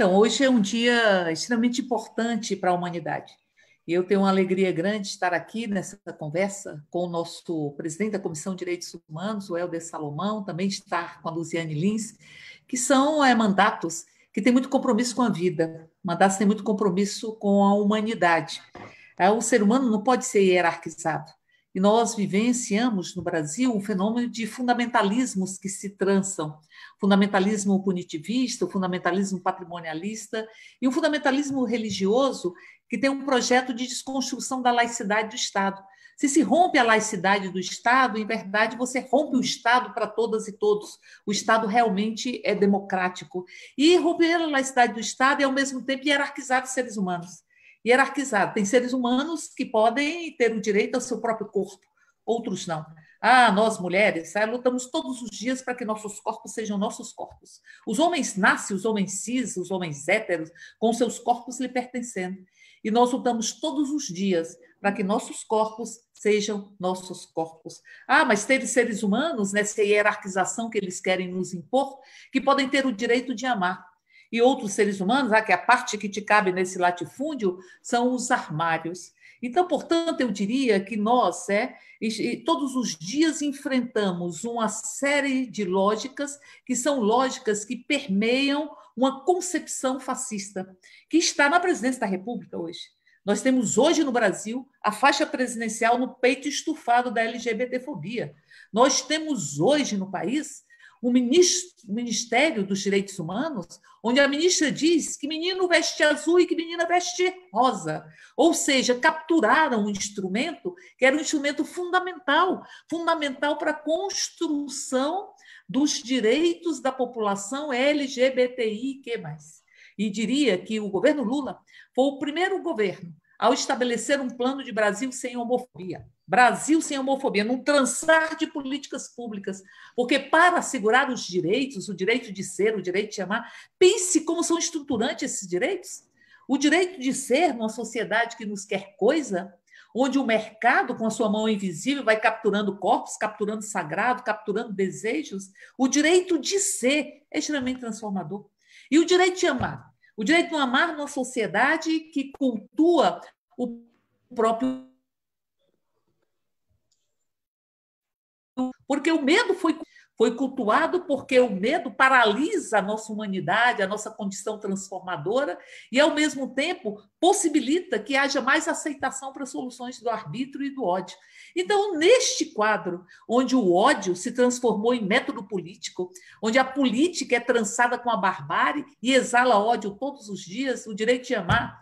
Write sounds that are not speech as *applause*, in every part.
Então, hoje é um dia extremamente importante para a humanidade. Eu tenho uma alegria grande de estar aqui nessa conversa com o nosso presidente da Comissão de Direitos Humanos, o Helder Salomão, também de estar com a Luziane Lins, que são é, mandatos que têm muito compromisso com a vida, mandatos que têm muito compromisso com a humanidade. É, o ser humano não pode ser hierarquizado. E nós vivenciamos no Brasil um fenômeno de fundamentalismos que se trançam. Fundamentalismo punitivista, fundamentalismo patrimonialista e um fundamentalismo religioso que tem um projeto de desconstrução da laicidade do Estado. Se se rompe a laicidade do Estado, em verdade você rompe o Estado para todas e todos. O Estado realmente é democrático. E romper a laicidade do Estado é, ao mesmo tempo, hierarquizar os seres humanos hierarquizado. Tem seres humanos que podem ter o direito ao seu próprio corpo, outros não. Ah, nós mulheres ah, lutamos todos os dias para que nossos corpos sejam nossos corpos. Os homens nascem, os homens cis, os homens héteros, com seus corpos lhe pertencendo. E nós lutamos todos os dias para que nossos corpos sejam nossos corpos. Ah, mas teve seres humanos nessa né, hierarquização que eles querem nos impor, que podem ter o direito de amar e outros seres humanos, ah, que é a parte que te cabe nesse latifúndio são os armários. Então, portanto, eu diria que nós, é, todos os dias enfrentamos uma série de lógicas que são lógicas que permeiam uma concepção fascista, que está na presidência da República hoje. Nós temos hoje no Brasil a faixa presidencial no peito estufado da LGBTfobia. Nós temos hoje no país o Ministério dos Direitos Humanos, onde a ministra diz que menino veste azul e que menina veste rosa. Ou seja, capturaram um instrumento que era um instrumento fundamental fundamental para a construção dos direitos da população mais. E diria que o governo Lula foi o primeiro governo ao estabelecer um plano de Brasil sem homofobia. Brasil sem homofobia, num transar de políticas públicas. Porque para assegurar os direitos, o direito de ser, o direito de amar, pense como são estruturantes esses direitos. O direito de ser numa sociedade que nos quer coisa, onde o mercado, com a sua mão invisível, vai capturando corpos, capturando sagrado, capturando desejos. O direito de ser é extremamente transformador. E o direito de amar? O direito não amar numa sociedade que cultua o próprio. Porque o medo foi, foi cultuado porque o medo paralisa a nossa humanidade, a nossa condição transformadora, e, ao mesmo tempo, possibilita que haja mais aceitação para soluções do arbítrio e do ódio. Então, neste quadro, onde o ódio se transformou em método político, onde a política é trançada com a barbárie e exala ódio todos os dias, o direito de amar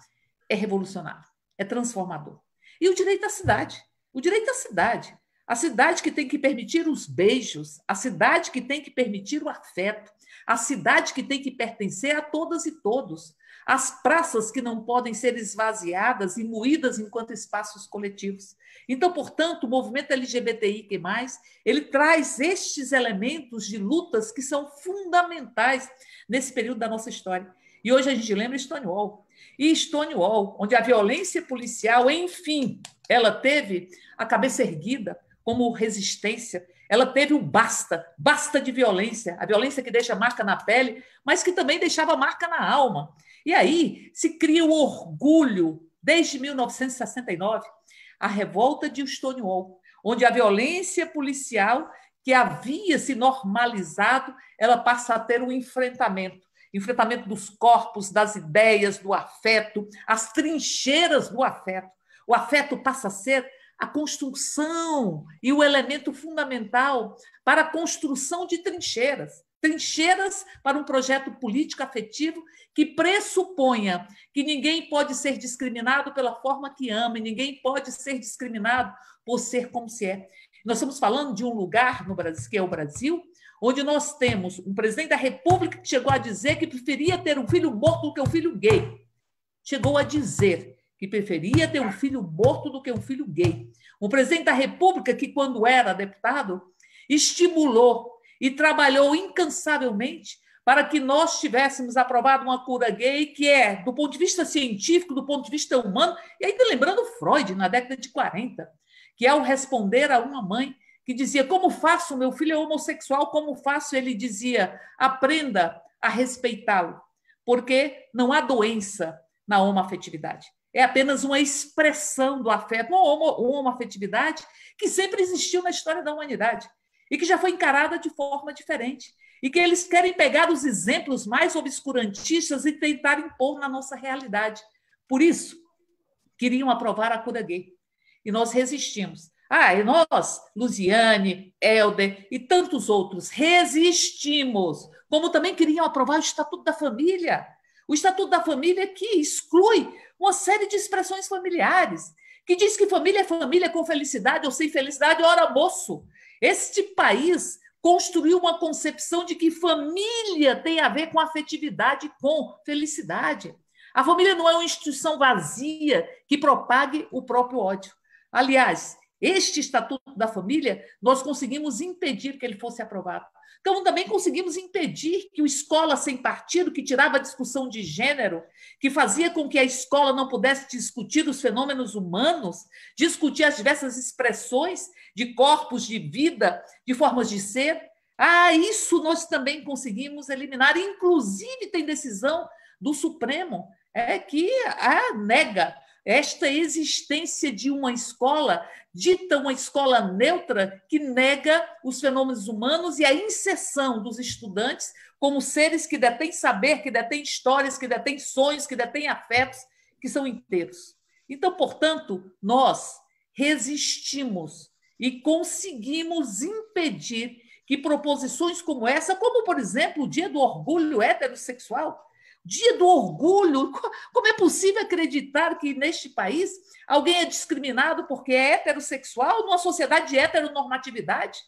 é revolucionário, é transformador. E o direito à cidade, o direito à cidade, a cidade que tem que permitir os beijos, a cidade que tem que permitir o afeto, a cidade que tem que pertencer a todas e todos, as praças que não podem ser esvaziadas e moídas enquanto espaços coletivos. Então, portanto, o movimento LGBTI mais, ele traz estes elementos de lutas que são fundamentais nesse período da nossa história. E hoje a gente lembra Stonewall. E Stonewall, onde a violência policial, enfim, ela teve a cabeça erguida como resistência ela teve um basta, basta de violência, a violência que deixa marca na pele, mas que também deixava marca na alma. E aí se cria o orgulho, desde 1969, a revolta de Stonewall, onde a violência policial que havia se normalizado, ela passa a ter um enfrentamento enfrentamento dos corpos, das ideias, do afeto, as trincheiras do afeto. O afeto passa a ser a construção e o elemento fundamental para a construção de trincheiras trincheiras para um projeto político afetivo que pressuponha que ninguém pode ser discriminado pela forma que ama, ninguém pode ser discriminado por ser como se é. Nós estamos falando de um lugar no Brasil, que é o Brasil, onde nós temos um presidente da República que chegou a dizer que preferia ter um filho morto do que um filho gay. Chegou a dizer que preferia ter um filho morto do que um filho gay. Um presidente da República que, quando era deputado, estimulou e trabalhou incansavelmente para que nós tivéssemos aprovado uma cura gay que é, do ponto de vista científico, do ponto de vista humano, e ainda lembrando Freud, na década de 40, que ao responder a uma mãe que dizia: Como faço? Meu filho é homossexual, como faço? Ele dizia: Aprenda a respeitá-lo, porque não há doença na homoafetividade é apenas uma expressão do afeto, uma, homo, uma afetividade que sempre existiu na história da humanidade e que já foi encarada de forma diferente. E que eles querem pegar os exemplos mais obscurantistas e tentar impor na nossa realidade. Por isso, queriam aprovar a cura gay. E nós resistimos. Ah, e nós, Luziane, Helder e tantos outros, resistimos. Como também queriam aprovar o Estatuto da Família. O Estatuto da Família que exclui uma série de expressões familiares, que diz que família é família com felicidade ou sem felicidade, ora moço. Este país construiu uma concepção de que família tem a ver com afetividade, com felicidade. A família não é uma instituição vazia que propague o próprio ódio. Aliás, este Estatuto da Família, nós conseguimos impedir que ele fosse aprovado. Então, também conseguimos impedir que o Escola Sem Partido, que tirava a discussão de gênero, que fazia com que a escola não pudesse discutir os fenômenos humanos, discutir as diversas expressões de corpos, de vida, de formas de ser, ah, isso nós também conseguimos eliminar. Inclusive, tem decisão do Supremo é que a ah, nega esta existência de uma escola, dita uma escola neutra, que nega os fenômenos humanos e a inserção dos estudantes como seres que detêm saber, que detêm histórias, que detêm sonhos, que detêm afetos, que são inteiros. Então, portanto, nós resistimos e conseguimos impedir que proposições como essa, como, por exemplo, o Dia do Orgulho Heterossexual, Dia do Orgulho. *laughs* Como é possível acreditar que neste país alguém é discriminado porque é heterossexual numa sociedade de heteronormatividade,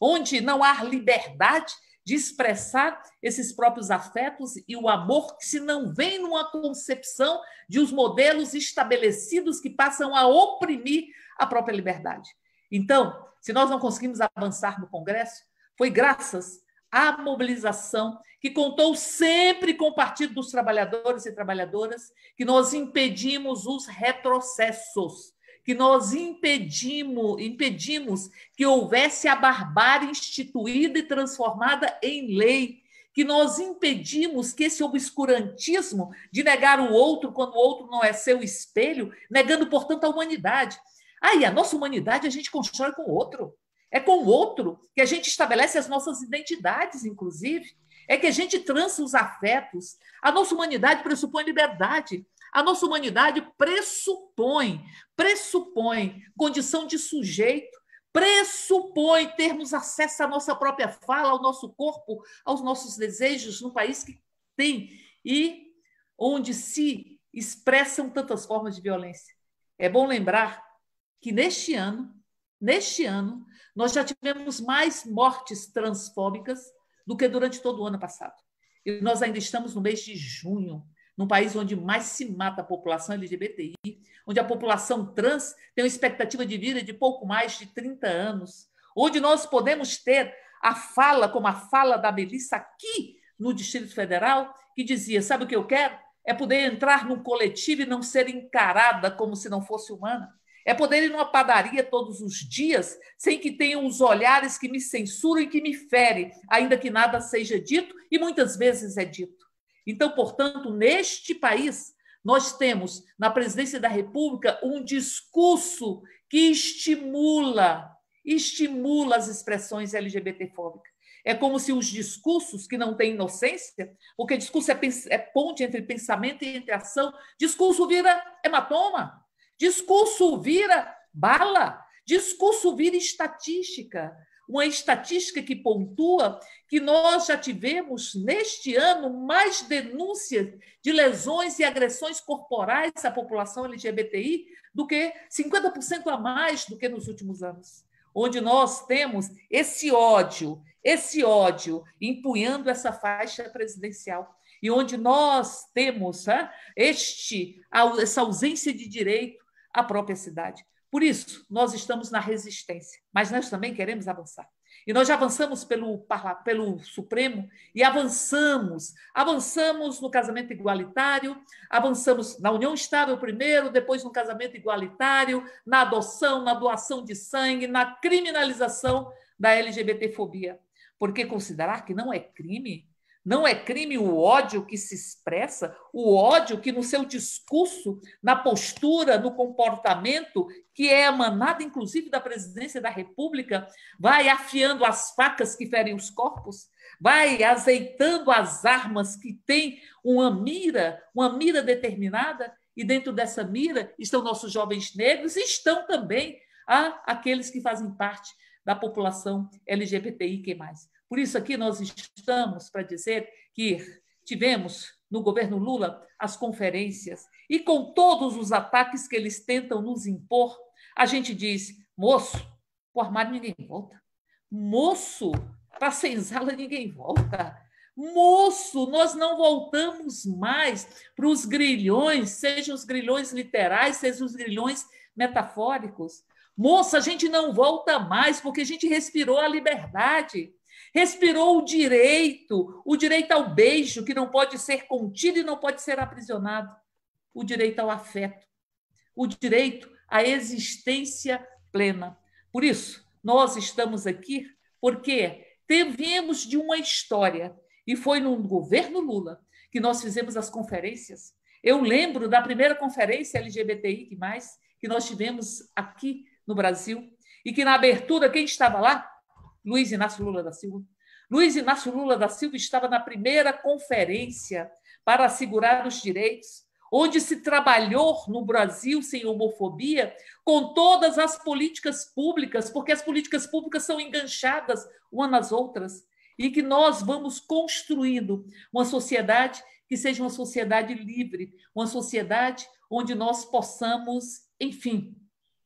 onde não há liberdade de expressar esses próprios afetos e o amor que se não vem numa concepção de os modelos estabelecidos que passam a oprimir a própria liberdade. Então, se nós não conseguimos avançar no Congresso, foi graças a mobilização, que contou sempre com o Partido dos Trabalhadores e Trabalhadoras, que nós impedimos os retrocessos, que nós impedimos, impedimos que houvesse a barbárie instituída e transformada em lei, que nós impedimos que esse obscurantismo de negar o outro quando o outro não é seu espelho, negando, portanto, a humanidade. Aí, a nossa humanidade a gente constrói com o outro é com o outro que a gente estabelece as nossas identidades, inclusive. É que a gente trança os afetos. A nossa humanidade pressupõe liberdade. A nossa humanidade pressupõe, pressupõe condição de sujeito, pressupõe termos acesso à nossa própria fala, ao nosso corpo, aos nossos desejos, num país que tem e onde se expressam tantas formas de violência. É bom lembrar que neste ano, neste ano, nós já tivemos mais mortes transfóbicas do que durante todo o ano passado. E nós ainda estamos no mês de junho, num país onde mais se mata a população LGBTI, onde a população trans tem uma expectativa de vida de pouco mais de 30 anos, onde nós podemos ter a fala, como a fala da Melissa aqui no Distrito Federal, que dizia: sabe o que eu quero? É poder entrar num coletivo e não ser encarada como se não fosse humana. É poder ir numa padaria todos os dias sem que tenham os olhares que me censuram e que me ferem, ainda que nada seja dito e muitas vezes é dito. Então, portanto, neste país, nós temos na presidência da República um discurso que estimula, estimula as expressões LGBTfóbicas. É como se os discursos que não têm inocência, porque discurso é, é ponte entre pensamento e entre ação, discurso vira hematoma, Discurso vira bala, discurso vira estatística. Uma estatística que pontua que nós já tivemos neste ano mais denúncias de lesões e agressões corporais à população LGBTI do que 50% a mais do que nos últimos anos. Onde nós temos esse ódio, esse ódio empunhando essa faixa presidencial e onde nós temos este, essa ausência de direito a própria cidade. Por isso, nós estamos na resistência, mas nós também queremos avançar. E nós já avançamos pelo, pelo Supremo e avançamos. Avançamos no casamento igualitário, avançamos na união estável primeiro, depois no casamento igualitário, na adoção, na doação de sangue, na criminalização da LGBTfobia. Porque considerar que não é crime não é crime o ódio que se expressa, o ódio que no seu discurso, na postura, no comportamento, que é emanado inclusive da presidência da República, vai afiando as facas que ferem os corpos, vai azeitando as armas que têm uma mira, uma mira determinada, e dentro dessa mira estão nossos jovens negros e estão também ah, aqueles que fazem parte da população LGBTI que mais. Por isso, aqui nós estamos para dizer que tivemos no governo Lula as conferências e com todos os ataques que eles tentam nos impor, a gente diz: moço, o armário ninguém volta. Moço, para tá a senzala ninguém volta. Moço, nós não voltamos mais para os grilhões, sejam os grilhões literais, sejam os grilhões metafóricos. Moça, a gente não volta mais porque a gente respirou a liberdade respirou o direito, o direito ao beijo, que não pode ser contido e não pode ser aprisionado, o direito ao afeto, o direito à existência plena. Por isso, nós estamos aqui porque tevemos de uma história, e foi no governo Lula que nós fizemos as conferências. Eu lembro da primeira conferência LGBTI, que nós tivemos aqui no Brasil, e que na abertura, quem estava lá? Luiz Inácio Lula da Silva. Luiz Inácio Lula da Silva estava na primeira conferência para assegurar os direitos, onde se trabalhou no Brasil sem homofobia com todas as políticas públicas, porque as políticas públicas são enganchadas umas nas outras, e que nós vamos construindo uma sociedade que seja uma sociedade livre, uma sociedade onde nós possamos, enfim,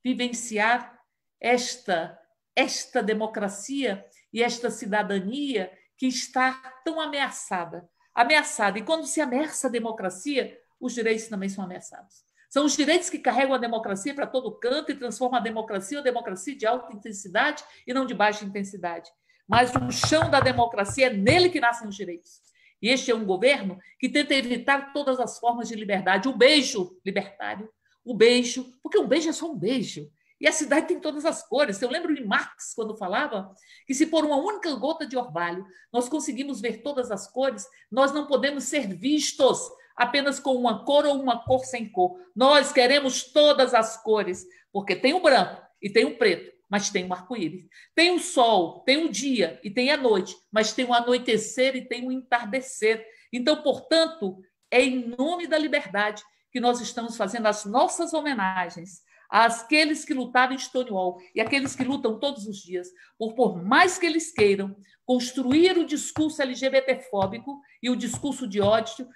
vivenciar esta esta democracia e esta cidadania que está tão ameaçada. Ameaçada. E quando se ameaça a democracia, os direitos também são ameaçados. São os direitos que carregam a democracia para todo canto e transformam a democracia em democracia de alta intensidade e não de baixa intensidade. Mas o chão da democracia é nele que nascem os direitos. E este é um governo que tenta evitar todas as formas de liberdade. O beijo libertário, o beijo, porque um beijo é só um beijo. E a cidade tem todas as cores. Eu lembro de Marx quando falava que se por uma única gota de orvalho nós conseguimos ver todas as cores, nós não podemos ser vistos apenas com uma cor ou uma cor sem cor. Nós queremos todas as cores, porque tem o branco e tem o preto, mas tem o arco-íris. Tem o sol, tem o dia e tem a noite, mas tem o anoitecer e tem o entardecer. Então, portanto, é em nome da liberdade que nós estamos fazendo as nossas homenagens àqueles que lutaram em Stonewall e aqueles que lutam todos os dias, por, por mais que eles queiram, construir o discurso LGBTfóbico e o discurso de ódio,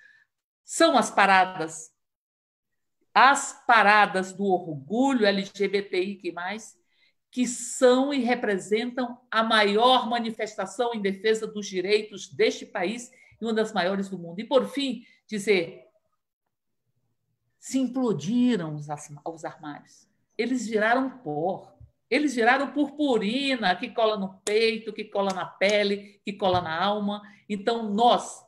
são as paradas. As paradas do orgulho LGBTI que mais que são e representam a maior manifestação em defesa dos direitos deste país e uma das maiores do mundo. E por fim, dizer se implodiram os armários. Eles viraram pó. Eles viraram purpurina que cola no peito, que cola na pele, que cola na alma. Então, nós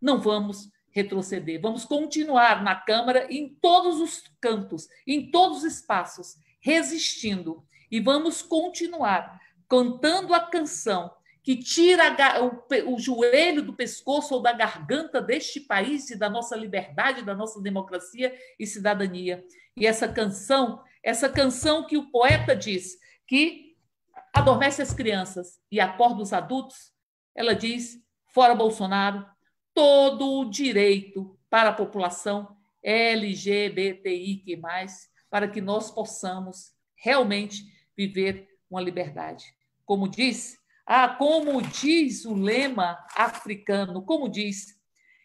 não vamos retroceder. Vamos continuar na Câmara, em todos os cantos, em todos os espaços, resistindo. E vamos continuar cantando a canção que tira o, o, joelho do pescoço ou da garganta deste país e da nossa liberdade, da nossa democracia e cidadania. E essa canção, essa canção que o poeta diz que adormece as crianças e acorda os adultos, ela diz: fora Bolsonaro, todo o direito para a população LGBTI mais, para que nós possamos realmente viver uma liberdade. Como diz ah, como diz o lema africano, como diz,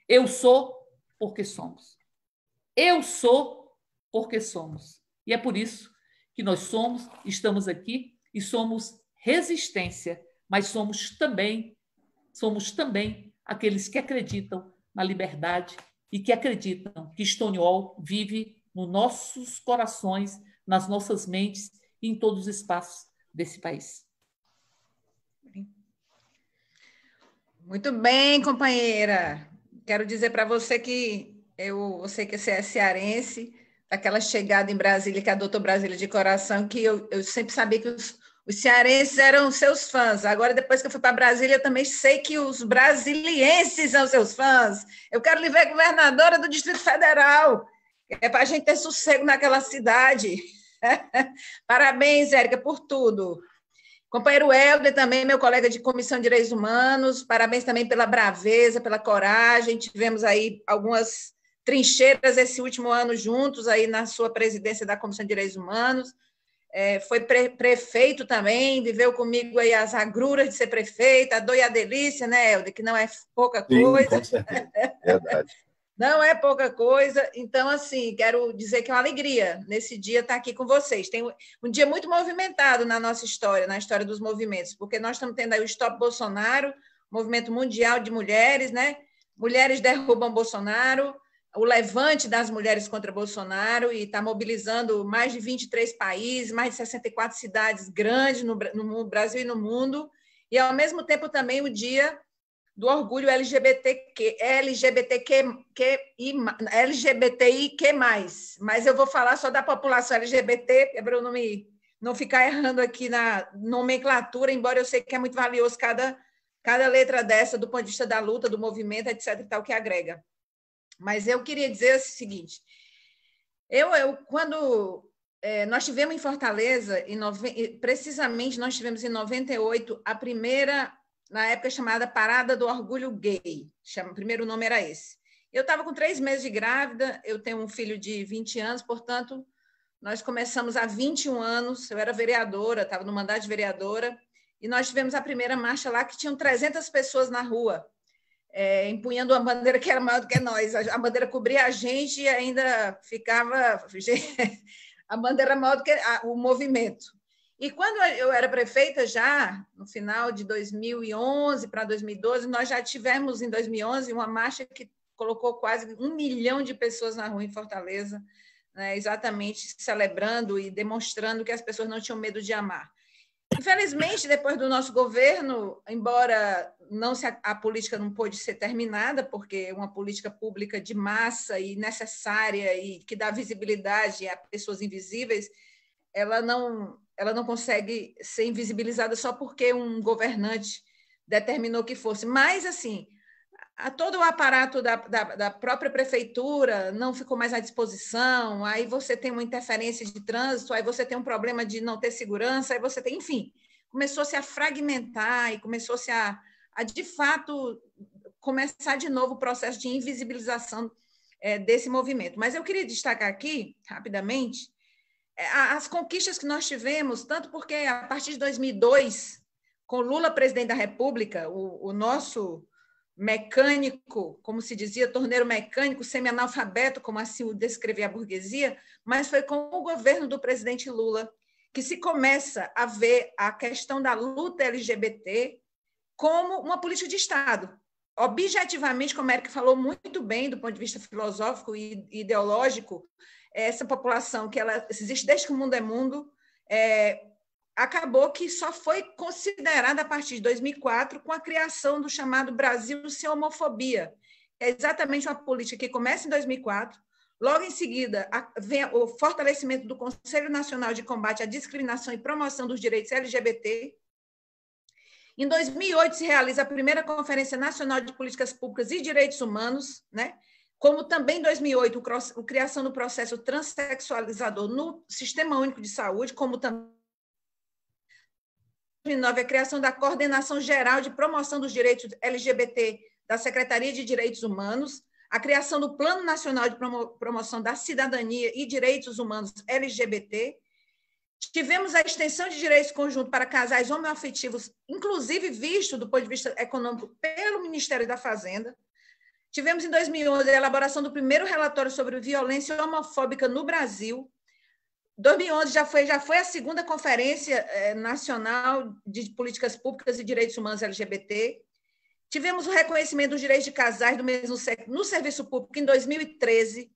eu sou porque somos. Eu sou porque somos. E é por isso que nós somos, estamos aqui e somos resistência, mas somos também somos também aqueles que acreditam na liberdade e que acreditam que Stonewall vive nos nossos corações, nas nossas mentes e em todos os espaços desse país. Muito bem, companheira. Quero dizer para você que eu, eu, sei que você é cearense, daquela chegada em Brasília, que adotou Brasília de coração, que eu, eu sempre sabia que os, os cearenses eram seus fãs. Agora, depois que eu fui para Brasília, eu também sei que os brasilienses são seus fãs. Eu quero lhe ver governadora do Distrito Federal. É para a gente ter sossego naquela cidade. *laughs* Parabéns, Érica, por tudo. Companheiro Helder, também meu colega de Comissão de Direitos Humanos, parabéns também pela braveza, pela coragem. Tivemos aí algumas trincheiras esse último ano juntos, aí na sua presidência da Comissão de Direitos Humanos. É, foi pre prefeito também, viveu comigo aí as agruras de ser prefeita, a dor e a delícia, né, Helder? Que não é pouca Sim, coisa. Com certeza. Verdade. Não é pouca coisa. Então, assim, quero dizer que é uma alegria nesse dia estar aqui com vocês. Tem um dia muito movimentado na nossa história, na história dos movimentos, porque nós estamos tendo aí o Stop Bolsonaro, movimento mundial de mulheres, né? Mulheres derrubam Bolsonaro, o levante das mulheres contra Bolsonaro, e está mobilizando mais de 23 países, mais de 64 cidades grandes no, no Brasil e no mundo. E, ao mesmo tempo, também o dia do orgulho LGBTQ, LGBTQ que, LGBTI que mais, mas eu vou falar só da população LGBT, para eu não me não ficar errando aqui na nomenclatura, embora eu sei que é muito valioso cada cada letra dessa do ponto de vista da luta, do movimento, etc tal que agrega. Mas eu queria dizer o seguinte, eu, eu quando é, nós tivemos em Fortaleza, em nove... precisamente nós tivemos em 98 a primeira na época chamada Parada do Orgulho Gay. Chama, o primeiro nome era esse. Eu estava com três meses de grávida, eu tenho um filho de 20 anos, portanto, nós começamos há 21 anos. Eu era vereadora, estava no mandato de vereadora, e nós tivemos a primeira marcha lá que tinham 300 pessoas na rua, é, empunhando uma bandeira que era maior do que nós. A, bandeira cobria a gente e ainda ficava. *laughs* a bandeira maior do que a, o movimento. E quando eu era prefeita já, no final de 2011 para 2012, nós já tivemos em 2011 uma marcha que colocou quase um milhão de pessoas na rua em Fortaleza, né, exatamente celebrando e demonstrando que as pessoas não tinham medo de amar. Infelizmente, depois do nosso governo, embora não se, a política não pôde ser terminada, porque uma política pública de massa e necessária e que dá visibilidade a pessoas invisíveis, ela não ela não consegue ser invisibilizada só porque um governante determinou que fosse. Mas, assim, a todo o aparato da, da, da, própria prefeitura não ficou mais à disposição, aí você tem uma interferência de trânsito, aí você tem um problema de não ter segurança, aí você tem, enfim, começou-se a fragmentar e começou-se a, a, de fato, começar de novo o processo de invisibilização é, desse movimento. Mas eu queria destacar aqui, rapidamente, é, as conquistas que nós tivemos, tanto porque a partir de 2002, com Lula presidente da República, o, o nosso mecânico, como se dizia, torneiro mecânico, semi-analfabeto, como assim o descrevia a burguesia, mas foi com o governo do presidente Lula que se começa a ver a questão da luta LGBT como uma política de Estado. Objetivamente, como a Erika falou muito bem do ponto de vista filosófico e ideológico, essa população que ela existe desde que o mundo é mundo, é, acabou que só foi considerada a partir de 2004 com a criação do chamado Brasil sem homofobia. É exatamente uma política que começa em 2004, Logo em seguida, vem o fortalecimento do Conselho Nacional de Combate à Discriminação e Promoção dos Direitos LGBT. Em 2008, se realiza a primeira Conferência Nacional de Políticas Públicas e Direitos Humanos, né? como também em 2008 a criação do processo transexualizador no Sistema Único de Saúde, como também em 2009 a criação da Coordenação Geral de Promoção dos Direitos LGBT da Secretaria de Direitos Humanos, a criação do Plano Nacional de Promoção da Cidadania e Direitos Humanos LGBT, Tivemos a extensão de direitos conjunto para casais homoafetivos, inclusive visto do ponto de vista econômico, pelo Ministério da Fazenda. Tivemos em 2011 a elaboração do primeiro relatório sobre violência homofóbica no Brasil. 2011 já foi, já foi a segunda conferência eh, nacional de políticas públicas e direitos humanos LGBT. Tivemos o reconhecimento dos direitos de casais do mesmo sexo no serviço público em 2013.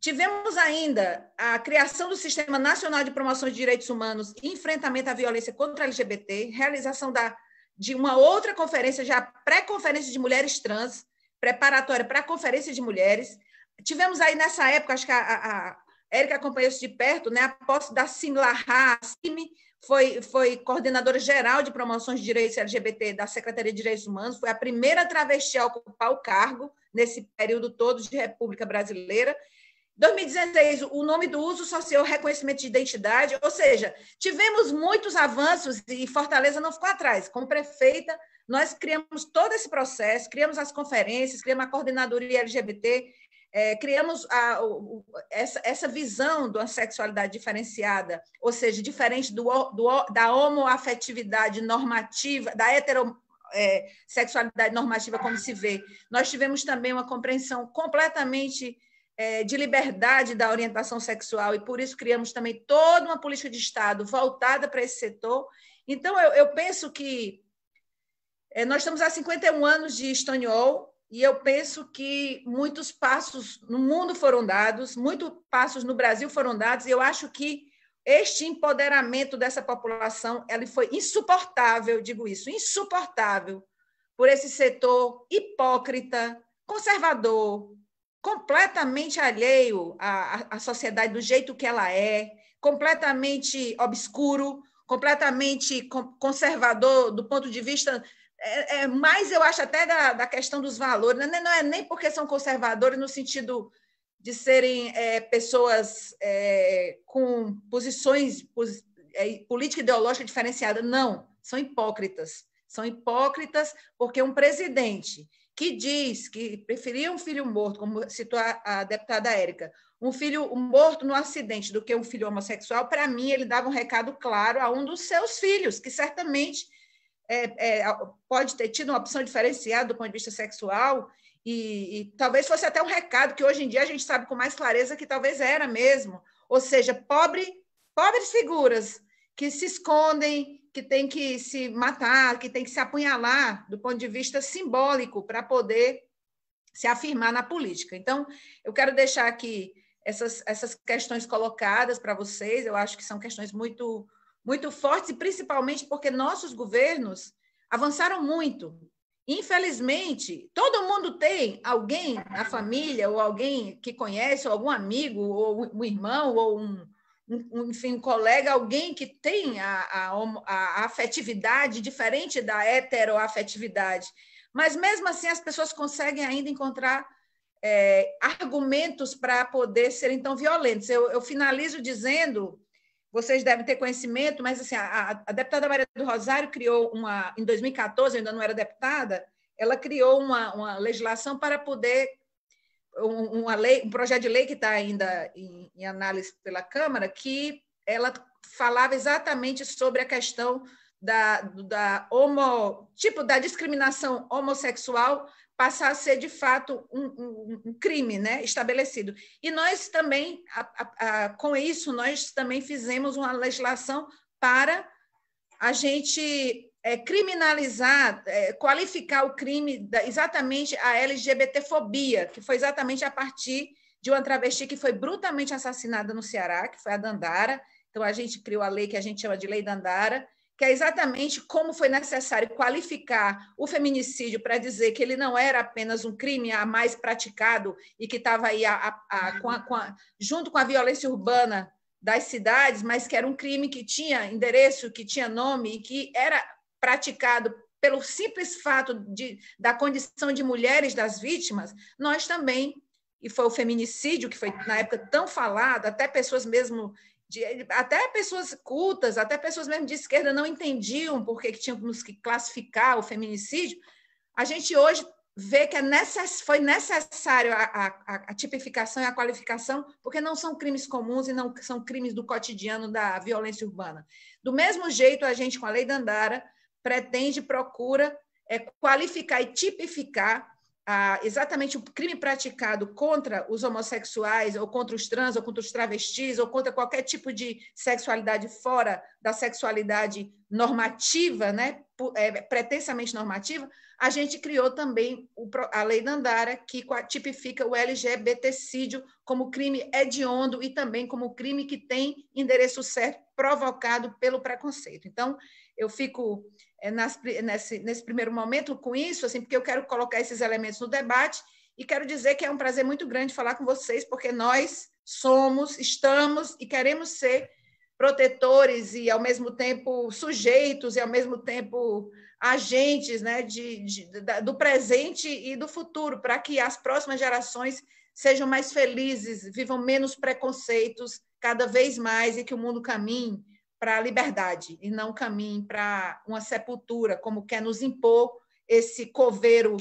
Tivemos ainda a criação do Sistema Nacional de Promoção de Direitos Humanos e Enfrentamento à Violência contra a LGBT, realização da, de uma outra conferência, já pré-conferência de mulheres trans, preparatória para a Conferência de Mulheres. Tivemos aí nessa época, acho que a, a, a Érica acompanhou isso de perto, né? a posse da Simla Simi, foi, foi coordenadora geral de promoções de direitos LGBT da Secretaria de Direitos Humanos, foi a primeira travesti a ocupar o cargo nesse período todo de República Brasileira, 2016, o nome do uso social reconhecimento de identidade, ou seja, tivemos muitos avanços e Fortaleza não ficou atrás. Como prefeita, nós criamos todo esse processo, criamos as conferências, criamos a coordenadoria LGBT, é, criamos a, o, essa, essa, visão de uma sexualidade diferenciada, ou seja, diferente do, do, da homoafetividade normativa, da hetero, é, sexualidade normativa como se vê. Nós tivemos também uma compreensão completamente é, de liberdade da orientação sexual e por isso criamos também toda uma política de Estado voltada para esse setor. Então, eu, eu penso que é, nós estamos há 51 anos de Stonewall e eu penso que muitos passos no mundo foram dados, muitos passos no Brasil foram dados, e eu acho que este empoderamento dessa população ela foi insuportável, digo isso, insuportável por esse setor hipócrita, conservador, completamente alheio à, à sociedade do jeito que ela é, completamente obscuro, completamente conservador do ponto de vista. É, é, mais eu acho até da, da questão dos valores, não é, não é nem porque são conservadores no sentido de serem é, pessoas é, com posições pos, é, política ideológica diferenciada. Não, são hipócritas. São hipócritas porque um presidente que diz que preferia um filho morto, como citou a, a deputada Érica, um filho morto no acidente do que um filho homossexual, para mim ele dava um recado claro a um dos seus filhos, que certamente é, é, pode ter tido uma opção diferenciada do ponto de vista sexual, e, e, talvez fosse até um recado que hoje em dia a gente sabe com mais clareza que talvez era mesmo. Ou seja, pobre, pobres figuras que se escondem, que tem que se matar, que tem que se apunhalar do ponto de vista simbólico para poder se afirmar na política. Então, eu quero deixar aqui essas, essas questões colocadas para vocês, eu acho que são questões muito, muito fortes, principalmente porque nossos governos avançaram muito. Infelizmente, todo mundo tem alguém na família, ou alguém que conhece, ou algum amigo, ou um irmão, ou um, um, enfim, um colega, alguém que tem a, a, a afetividade diferente da heteroafetividade. Mas mesmo assim as pessoas conseguem ainda encontrar é, argumentos para poder serem tão violentos. Eu, eu, finalizo dizendo, vocês devem ter conhecimento, mas assim, a, a deputada Maria do Rosário criou uma, em 2014, ainda não era deputada, ela criou uma, uma legislação para poder uma lei, um projeto de lei que está ainda em, em, análise pela Câmara, que ela falava exatamente sobre a questão da, da homo, tipo da discriminação homossexual passar a ser de fato um, um, um crime, né, estabelecido. E nós também, a, a, a, com isso, nós também fizemos uma legislação para a gente é, criminalizar, é, qualificar o crime da, exatamente a LGBTfobia, que foi exatamente a partir de uma travesti que foi brutalmente assassinada no Ceará, que foi a Dandara. Então, a gente criou a lei que a gente chama de Lei Dandara, que é exatamente como foi necessário qualificar o feminicídio para dizer que ele não era apenas um crime a mais praticado e que estava aí a, a, a, com com junto com a violência urbana das cidades, mas que era um crime que tinha endereço, que tinha nome e que era praticado pelo simples fato de, da condição de mulheres das vítimas, nós também, e foi o feminicídio que foi na época tão falado, até pessoas mesmo de, até pessoas cultas, até pessoas mesmo de esquerda não entendiam por que tínhamos que classificar o feminicídio. A gente hoje vê que é necess, foi necessário a, a, a tipificação e a qualificação, porque não são crimes comuns e não são crimes do cotidiano da violência urbana. Do mesmo jeito, a gente, com a Lei Dandara, pretende, procura é, qualificar e tipificar ah, exatamente o crime praticado contra os homossexuais, ou contra os trans, ou contra os travestis, ou contra qualquer tipo de sexualidade fora da sexualidade normativa, né, é, pretensamente normativa, a gente criou também o, a Lei Dandara, que tipifica o LGBTcídio como crime hediondo e também como crime que tem endereço certo provocado pelo preconceito. Então, eu fico eh, nas, nesse, nesse primeiro momento com isso, assim, porque eu quero colocar esses elementos no debate e quero dizer que é um prazer muito grande falar com vocês, porque nós somos, estamos e queremos ser protetores e, ao mesmo tempo, sujeitos e, ao mesmo tempo, agentes né, de, de da, do presente e do futuro, para que as próximas gerações sejam mais felizes, vivam menos preconceitos cada vez mais e que o mundo caminhe para a liberdade e não caminhe para uma sepultura, como quer nos impor esse coveiro.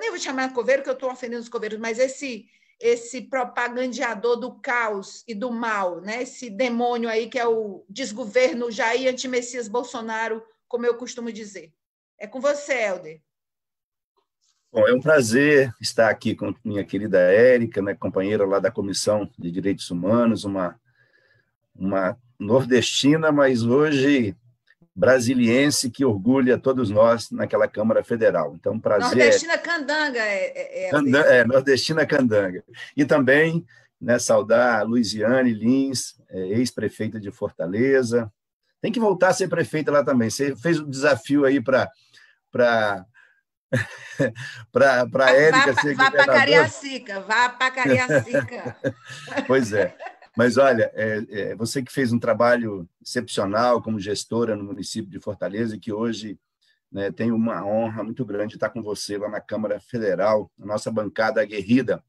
Nem vou chamar de coveiro, que eu estou ofendendo os coveiros, mas esse esse propagandeador do caos e do mal, né? esse demônio aí que é o desgoverno Jair Antimessias Bolsonaro, como eu costumo dizer. É com você, Helder. Bom, é um prazer estar aqui com minha querida Érica, né, companheira lá da Comissão de Direitos Humanos, uma, uma nordestina, mas hoje brasiliense que orgulha todos nós naquela Câmara Federal. Então, prazer. É nordestina Candanga é, é, é, é, Nordestina Candanga. E também né, saudar a Luiziane Lins, é, ex-prefeita de Fortaleza. Tem que voltar a ser prefeita lá também. Você fez um desafio aí para. Pra... para *laughs* para Érica vá, ser vá para Cariacica, vá para Cariacica. *laughs* pois é. Mas olha, é, é, você que fez um trabalho excepcional como gestora no município de Fortaleza, e que hoje né, tem uma honra muito grande estar com você lá na Câmara Federal, nossa bancada aguerrida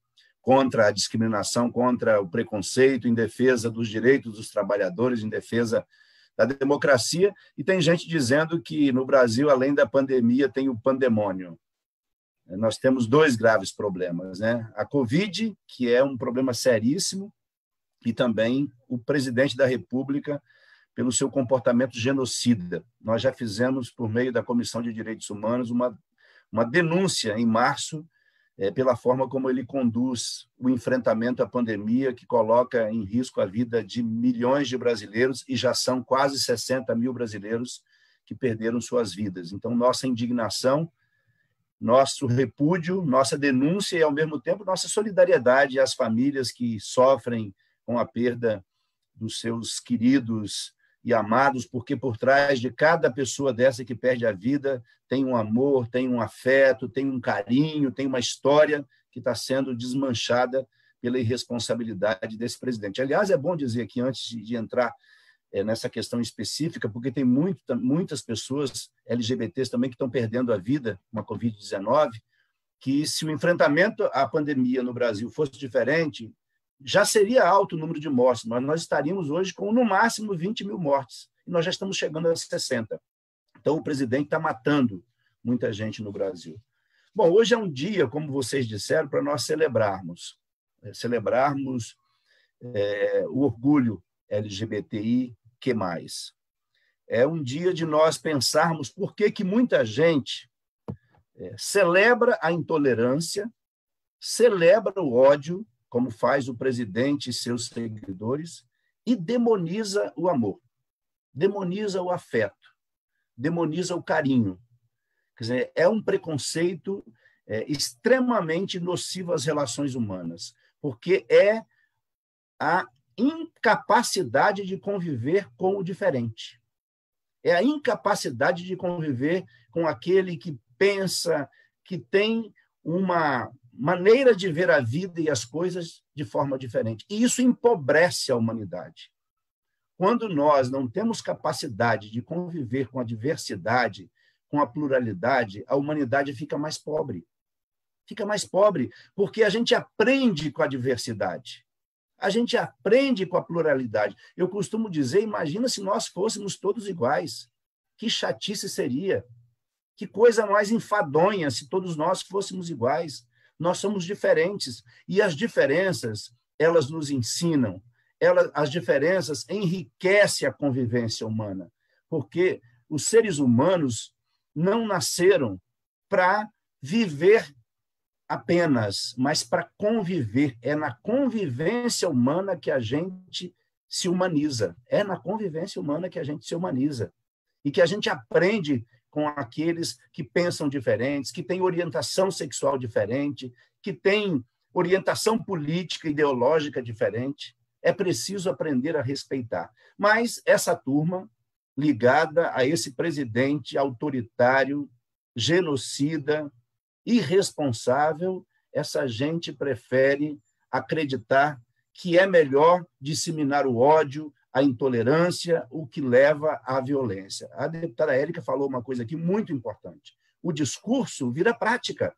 contra a discriminação, contra o preconceito, em defesa dos direitos dos trabalhadores, em defesa da democracia. E tem gente dizendo que no Brasil, além da pandemia, tem o pandemônio nós temos dois graves problemas, né? A Covid, que é um problema seríssimo, e também o presidente da República pelo seu comportamento genocida. Nós já fizemos, por meio da Comissão de Direitos Humanos, uma, uma denúncia em março é, pela forma como ele conduz o enfrentamento à pandemia, que coloca em risco a vida de milhões de brasileiros, e já são quase 60 mil brasileiros que perderam suas vidas. Então, nossa indignação, nosso repúdio, nossa denúncia e, ao mesmo tempo, nossa solidariedade às famílias que sofrem com a perda dos seus queridos e amados, porque por trás de cada pessoa dessa que perde a vida tem um amor, tem um afeto, tem um carinho, tem uma história que está sendo desmanchada pela irresponsabilidade desse presidente. Aliás, é bom dizer aqui, antes de entrar eh, nessa questão específica, porque tem muito, muitas pessoas LGBTs também que estão perdendo a vida com a Covid-19, que se o enfrentamento à pandemia no Brasil fosse diferente, já seria alto o número de mortes, mas nós estaríamos hoje com no máximo 20 mil mortes, e nós já estamos chegando a 60. Então, o presidente está matando muita gente no Brasil. Bom, hoje é um dia, como vocês disseram, para nós celebrarmos é, celebrarmos é, o orgulho LGBTI que mais. É um dia de nós pensarmos por que, que muita gente é, celebra a intolerância, celebra o ódio como faz o presidente e seus seguidores, e demoniza o amor, demoniza o afeto, demoniza o carinho. Quer dizer, é um preconceito é, extremamente nocivo às relações humanas, porque é a incapacidade de conviver com o diferente. É a incapacidade de conviver com aquele que pensa, que tem uma maneira de ver a vida e as coisas de forma diferente. E isso empobrece a humanidade. Quando nós não temos capacidade de conviver com a diversidade, com a pluralidade, a humanidade fica mais pobre. Fica mais pobre, porque a gente aprende com a diversidade. A gente aprende com a pluralidade. Eu costumo dizer: imagina se nós fôssemos todos iguais. Que chatice seria. Que coisa mais enfadonha se todos nós fôssemos iguais. Nós somos diferentes e as diferenças, elas nos ensinam. Elas, as diferenças enriquecem a convivência humana, porque os seres humanos não nasceram para viver apenas, mas para conviver. É na convivência humana que a gente se humaniza. É na convivência humana que a gente se humaniza. E que a gente aprende com aqueles que pensam diferentes, que têm orientação sexual diferente, que têm orientação política, ideológica diferente. É preciso aprender a respeitar. Mas essa turma, ligada a esse presidente autoritário, genocida, irresponsável, essa gente prefere acreditar que é melhor disseminar o ódio, a intolerância, o que leva à violência. A deputada Érica falou uma coisa aqui muito importante. O discurso vira prática.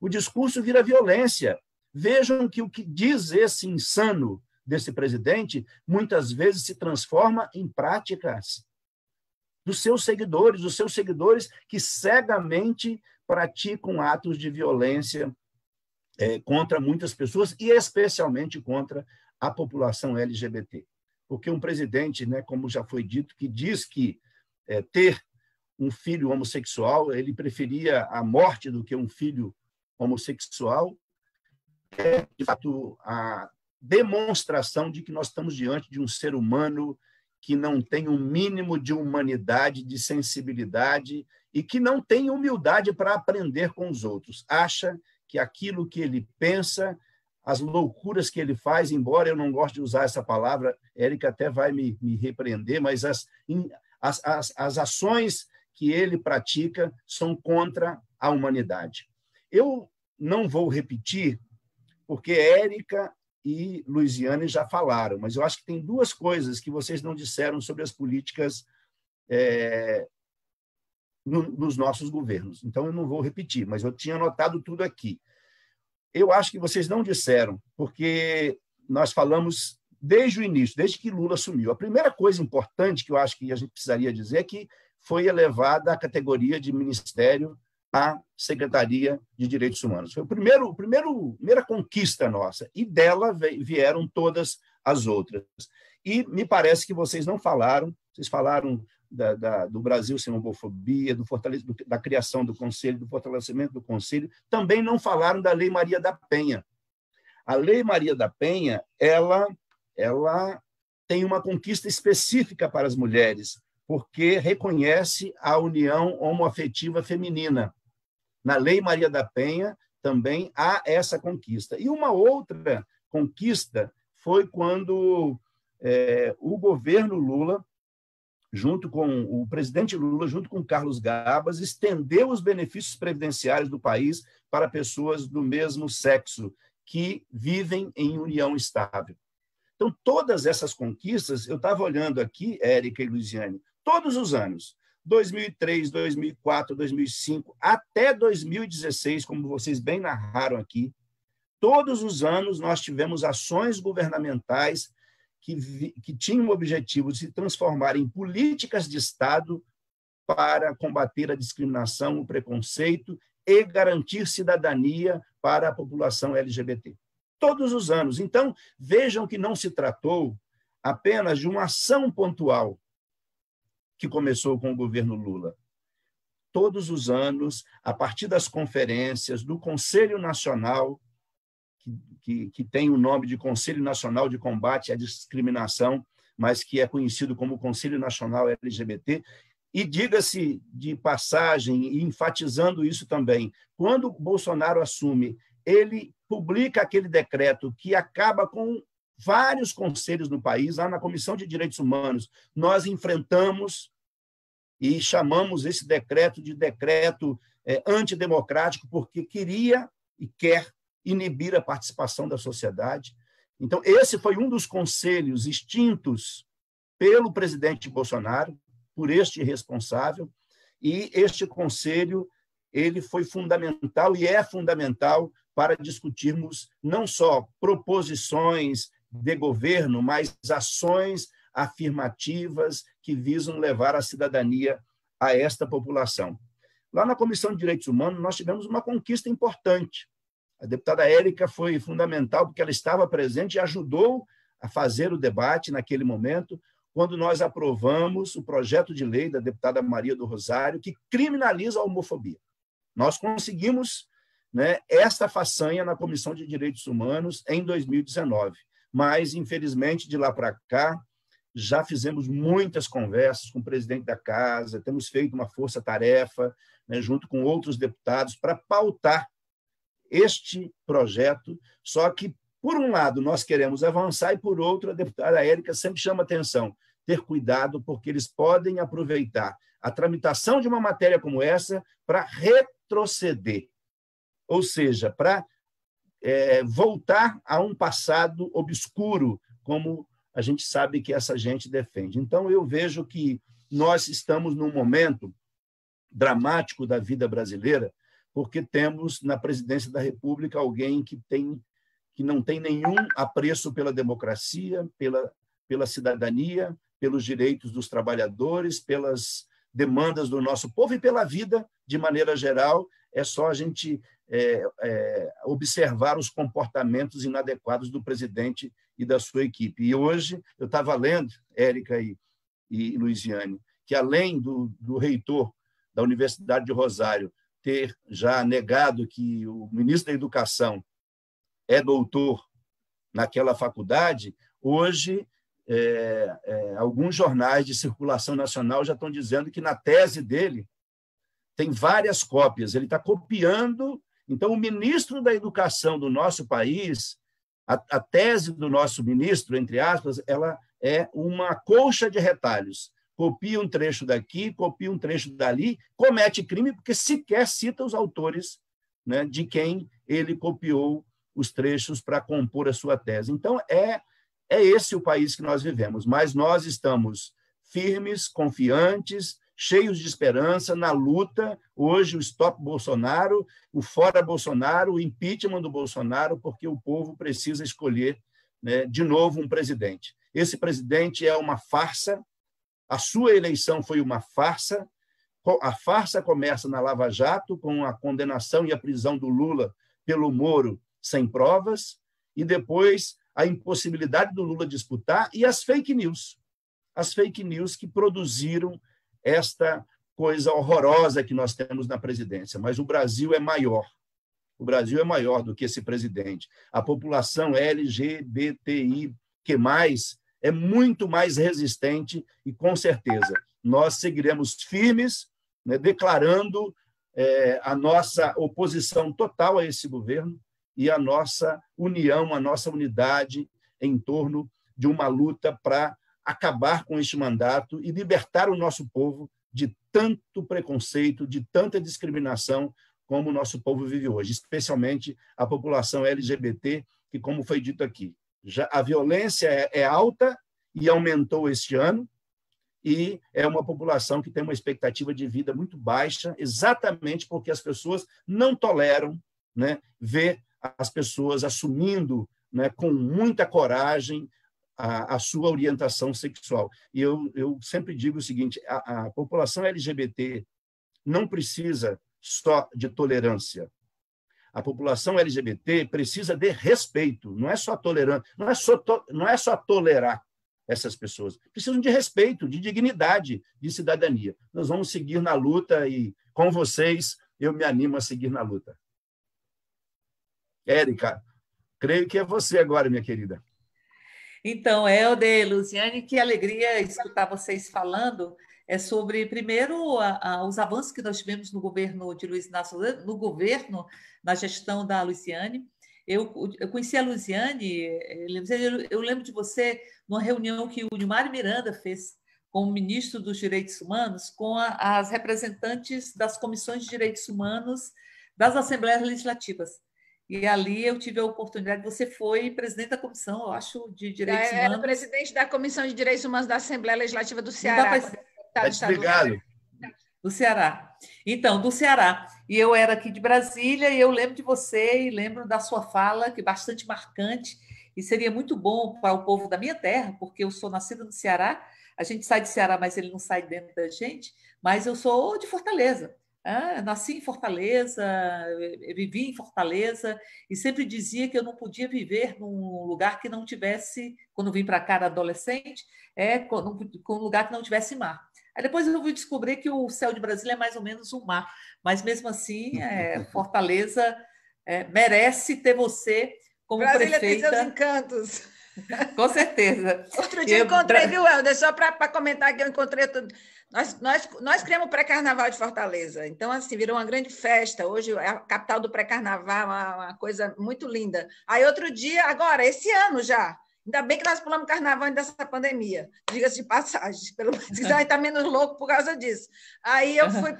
O discurso vira violência. Vejam que o que diz esse insano desse presidente muitas vezes se transforma em práticas dos seus seguidores, dos seus seguidores que cegamente praticam atos de violência é, contra muitas pessoas e especialmente contra a população LGBT porque um presidente, né, como já foi dito, que diz que é, ter um filho homossexual, ele preferia a morte do que um filho homossexual, é, de fato, a demonstração de que nós estamos diante de um ser humano que não tem o um mínimo de humanidade, de sensibilidade e que não tem humildade para aprender com os outros. Acha que aquilo que ele pensa as loucuras que ele faz, embora eu não goste de usar essa palavra, Érica até vai me, me repreender, mas as, as, as, as ações que ele pratica são contra a humanidade. Eu não vou repetir, porque Érica e Luiziane já falaram, mas eu acho que tem duas coisas que vocês não disseram sobre as políticas é, no, nos nossos governos. Então, eu não vou repetir, mas eu tinha anotado tudo aqui eu acho que vocês não disseram, porque nós falamos desde o início, desde que Lula assumiu. A primeira coisa importante que eu acho que a gente precisaria dizer é que foi elevada a categoria de ministério à Secretaria de Direitos Humanos. Foi a primeiro, primeiro primeira conquista nossa, e dela vieram todas as outras. E me parece que vocês não falaram, vocês falaram da, da, do Brasil sem homofobia, do da criação do Conselho, do fortalecimento do Conselho, também não falaram da Lei Maria da Penha. A Lei Maria da Penha, ela, ela tem uma conquista específica para as mulheres, porque reconhece a união homoafetiva feminina. Na Lei Maria da Penha também há essa conquista. E uma outra conquista foi quando é, o governo Lula junto com o presidente Lula, junto com Carlos Gabas, estendeu os benefícios previdenciários do país para pessoas do mesmo sexo que vivem em união estável. Então, todas essas conquistas, eu estava olhando aqui, Érica e Luiziane, todos os anos, 2003, 2004, 2005, até 2016, como vocês bem narraram aqui, todos os anos nós tivemos ações governamentais que, que tinham o objetivo de se transformar em políticas de Estado para combater a discriminação, o preconceito e garantir cidadania para a população LGBT. Todos os anos. Então, vejam que não se tratou apenas de uma ação pontual que começou com o governo Lula. Todos os anos, a partir das conferências do Conselho Nacional que, que, tem o nome de Conselho Nacional de Combate à Discriminação, mas que é conhecido como Conselho Nacional LGBT. E diga-se de passagem, enfatizando isso também, quando Bolsonaro assume, ele publica aquele decreto que acaba com vários conselhos no país, lá na Comissão de Direitos Humanos, nós enfrentamos e chamamos esse decreto de decreto é, antidemocrático, porque queria e quer inibir a participação da sociedade. Então, esse foi um dos conselhos extintos pelo presidente Bolsonaro, por este responsável, e este conselho ele foi fundamental e é fundamental para discutirmos não só proposições de governo, mas ações afirmativas que visam levar a cidadania a esta população. Lá na Comissão de Direitos Humanos, nós tivemos uma conquista importante. A deputada Érica foi fundamental porque ela estava presente e ajudou a fazer o debate naquele momento, quando nós aprovamos o projeto de lei da deputada Maria do Rosário, que criminaliza a homofobia. Nós conseguimos né, esta façanha na Comissão de Direitos Humanos em 2019, mas, infelizmente, de lá para cá, já fizemos muitas conversas com o presidente da casa, temos feito uma força-tarefa né, junto com outros deputados para pautar este projeto, só que, por um lado, nós queremos avançar e, por outro, a deputada Érica sempre chama atenção, ter cuidado, porque eles podem aproveitar a tramitação de uma matéria como essa para retroceder, ou seja, para é, voltar a um passado obscuro, como a gente sabe que essa gente defende. Então, eu vejo que nós estamos num momento dramático da vida brasileira, porque temos na presidência da República alguém que tem que não tem nenhum apreço pela democracia, pela pela cidadania, pelos direitos dos trabalhadores, pelas demandas do nosso povo e pela vida de maneira geral. É só a gente é, é, observar os comportamentos inadequados do presidente e da sua equipe. E hoje eu estava lendo, Érica e, e Luiziane, que além do, do reitor da Universidade de Rosário ter já negado que o ministro da Educação é doutor naquela faculdade, hoje é, é, alguns jornais de circulação nacional já estão dizendo que na tese dele tem várias cópias, ele está copiando. Então, o ministro da Educação do nosso país, a, a tese do nosso ministro, entre aspas, ela é uma colcha de retalhos copia um trecho daqui, copia um trecho dali, comete crime porque sequer cita os autores né, de quem ele copiou os trechos para compor a sua tese. Então, é, é esse o país que nós vivemos, mas nós estamos firmes, confiantes, cheios de esperança na luta. Hoje, o Stop Bolsonaro, o Fora Bolsonaro, o impeachment do Bolsonaro, porque o povo precisa escolher né, de novo um presidente. Esse presidente é uma farsa, a sua eleição foi uma farsa. A farsa começa na Lava Jato, com a condenação e a prisão do Lula pelo Moro sem provas, e depois a impossibilidade do Lula disputar e as fake news. As fake news que produziram esta coisa horrorosa que nós temos na presidência. Mas o Brasil é maior. O Brasil é maior do que esse presidente. A população LGBTI que mais é muito mais resistente e, com certeza, nós seguiremos firmes, né, declarando é, a nossa oposição total a esse governo e a nossa união, a nossa unidade em torno de uma luta para acabar com este mandato e libertar o nosso povo de tanto preconceito, de tanta discriminação como o nosso povo vive hoje, especialmente a população LGBT, que, como foi dito aqui, já, a violência é, é alta e aumentou este ano, e é uma população que tem uma expectativa de vida muito baixa, exatamente porque as pessoas não toleram né, ver as pessoas assumindo né, com muita coragem a, a, sua orientação sexual. E eu, eu sempre digo o seguinte: a, a população LGBT não precisa só de tolerância, a população LGBT precisa de respeito, não é só tolerância, não é só, to, não é só tolerar essas pessoas, precisam de respeito, de dignidade, de cidadania. Nós vamos seguir na luta e com vocês eu me animo a seguir na luta. Érica, creio que é você agora, minha querida. Então, Helder, Luciane, que alegria escutar vocês falando é sobre, primeiro, a, a, os avanços que nós tivemos no governo de Luiz Inácio Lula, no governo, na gestão da Luciane. Eu, eu conheci a Luciane, eh, eu lembro de você numa reunião que o Nilmar Miranda fez com o ministro dos Direitos Humanos, com a, as representantes das comissões de direitos humanos das Assembleias Legislativas. E ali eu tive a oportunidade, você foi presidente da comissão, eu acho, de direitos humanos. Era presidente da Comissão de Direitos Humanos da Assembleia Legislativa do Ceará. Não dá Tá, é desligado. Tá, do Ceará. Então, do Ceará. E eu era aqui de Brasília e eu lembro de você e lembro da sua fala, que é bastante marcante. E seria muito bom para o povo da minha terra, porque eu sou nascida no Ceará. A gente sai de Ceará, mas ele não sai dentro da gente. Mas eu sou de Fortaleza. Ah, nasci em Fortaleza, vivi em Fortaleza e sempre dizia que eu não podia viver num lugar que não tivesse, quando vim para cá adolescente, é, com um lugar que não tivesse mar. Aí depois eu fui descobrir que o céu de Brasília é mais ou menos um mar, mas mesmo assim, é, *laughs* Fortaleza é, merece ter você como Brasília prefeita. Brasília tem seus encantos. *laughs* Com certeza. Outro dia eu... encontrei, viu, Helder? Só para comentar que eu encontrei tudo. Nós, nós, nós criamos o pré-carnaval de Fortaleza, então, assim, virou uma grande festa. Hoje é a capital do pré-carnaval, uma, uma, coisa muito linda. Aí, outro dia, agora, esse ano já, Ainda bem que nós pulamos carnaval dessa pandemia, diga-se de passagem, pelo menos já está menos louco por causa disso. Aí eu fui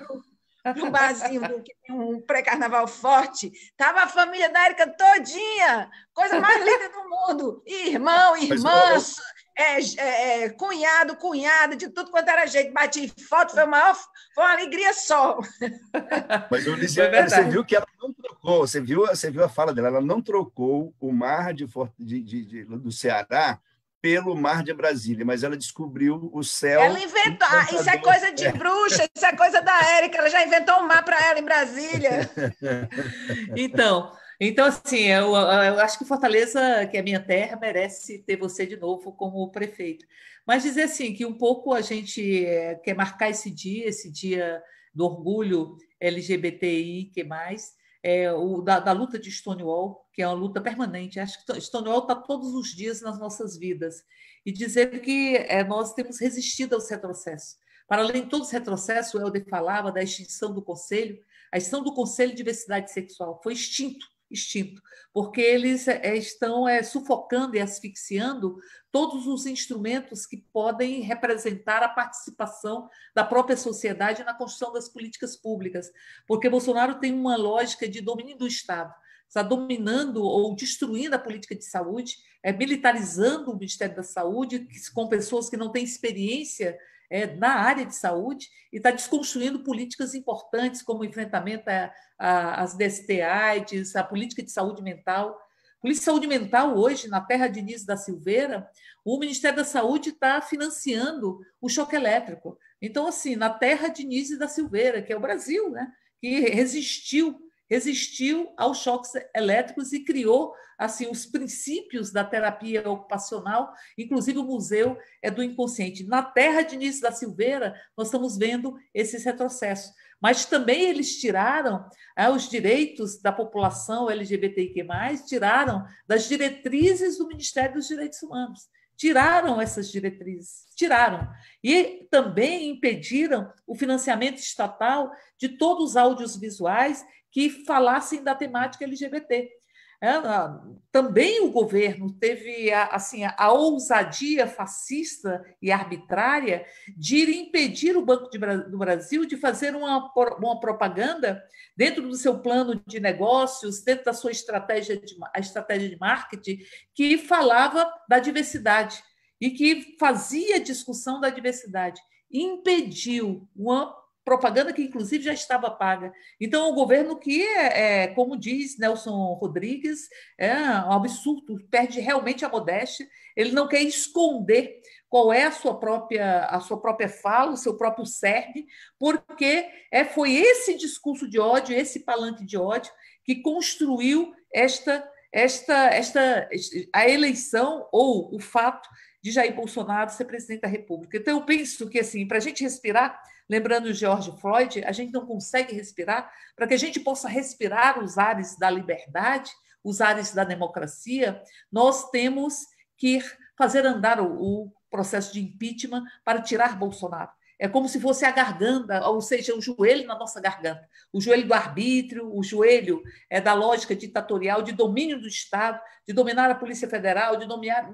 para um barzinho que tem um pré-carnaval forte, tava a família da Érica todinha, coisa mais linda do mundo, irmão, irmãs, é, é, é, cunhado, cunhada, de tudo quanto era jeito. Bati foto, foi, maior, foi uma alegria só. *laughs* Mas, é você viu que ela não trocou, você viu, você viu a fala dela, ela não trocou o mar de, de, de do Ceará pelo mar de Brasília, mas ela descobriu o céu. Ela inventou. Ah, isso é coisa de é. bruxa, isso é coisa da Érica, ela já inventou o um mar para ela em Brasília. *laughs* então, então, assim, eu, eu, acho que Fortaleza, que é minha terra, merece ter você de novo como prefeito. Mas dizer assim, que um pouco a gente eh, quer marcar esse dia, esse dia do orgulho LGBTI, que mais, é, o, da, da, luta de Stonewall, que é uma luta permanente. Acho que Stonewall está todos os dias nas nossas vidas. E dizer que é, nós temos resistido aos retrocessos. Para além de todos os retrocessos, o Helder falava da extinção do Conselho. A extinção do Conselho de Diversidade Sexual foi extinto extinto, porque eles eh, eh, estão é, sufocando e asfixiando todos os instrumentos que podem representar a participação da própria sociedade na construção das políticas públicas, porque Bolsonaro tem uma lógica de domínio do Estado. Está dominando ou destruindo a política de saúde, é, militarizando o Ministério da Saúde com pessoas que não têm experiência é, na área de saúde e está desconstruindo políticas importantes como o enfrentamento às DST-AIDS, a política de saúde mental. Política de saúde mental hoje, na terra de Início da Silveira, o Ministério da Saúde está financiando o choque elétrico. Então, assim, na terra de Início da Silveira, que é o Brasil, né, que resistiu resistiu aos choques elétricos e criou assim os princípios da terapia ocupacional, inclusive o museu é do inconsciente. Na terra de Início da Silveira, nós estamos vendo esses retrocessos, mas também eles tiraram é, os direitos da população LGBTIQ+, tiraram das diretrizes do Ministério dos Direitos Humanos tiraram essas diretrizes, tiraram. E também impediram o financiamento estatal de todos os áudios visuais que falassem da temática LGBT. É, ah, também o governo teve a, assim, a ousadia fascista e arbitrária de impedir o Banco do Brasil de fazer uma, uma propaganda dentro do seu plano de negócios, dentro da sua estratégia de, a estratégia de marketing, que falava da diversidade e que fazia discussão da diversidade impediu uma propaganda que inclusive já estava paga. Então, o é governo que, é, é, como diz Nelson Rodrigues, é um absurdo, perde realmente a modéstia, ele não quer esconder qual é a sua própria a sua própria fala, o seu próprio cerne, porque é, foi esse discurso de ódio, esse palanque de ódio que construiu esta esta esta a eleição ou o fato de Jair Bolsonaro ser presidente da República. Então eu penso que assim, para a gente respirar, Lembrando George Floyd, a gente não consegue respirar. Para que a gente possa respirar os ares da liberdade, os ares da democracia, nós temos que fazer andar o, o processo de impeachment para tirar Bolsonaro. É como se fosse a garganta, ou seja, o joelho na nossa garganta, o joelho do arbítrio, o joelho é da lógica ditatorial, de domínio do Estado, de dominar a Polícia Federal, de dominar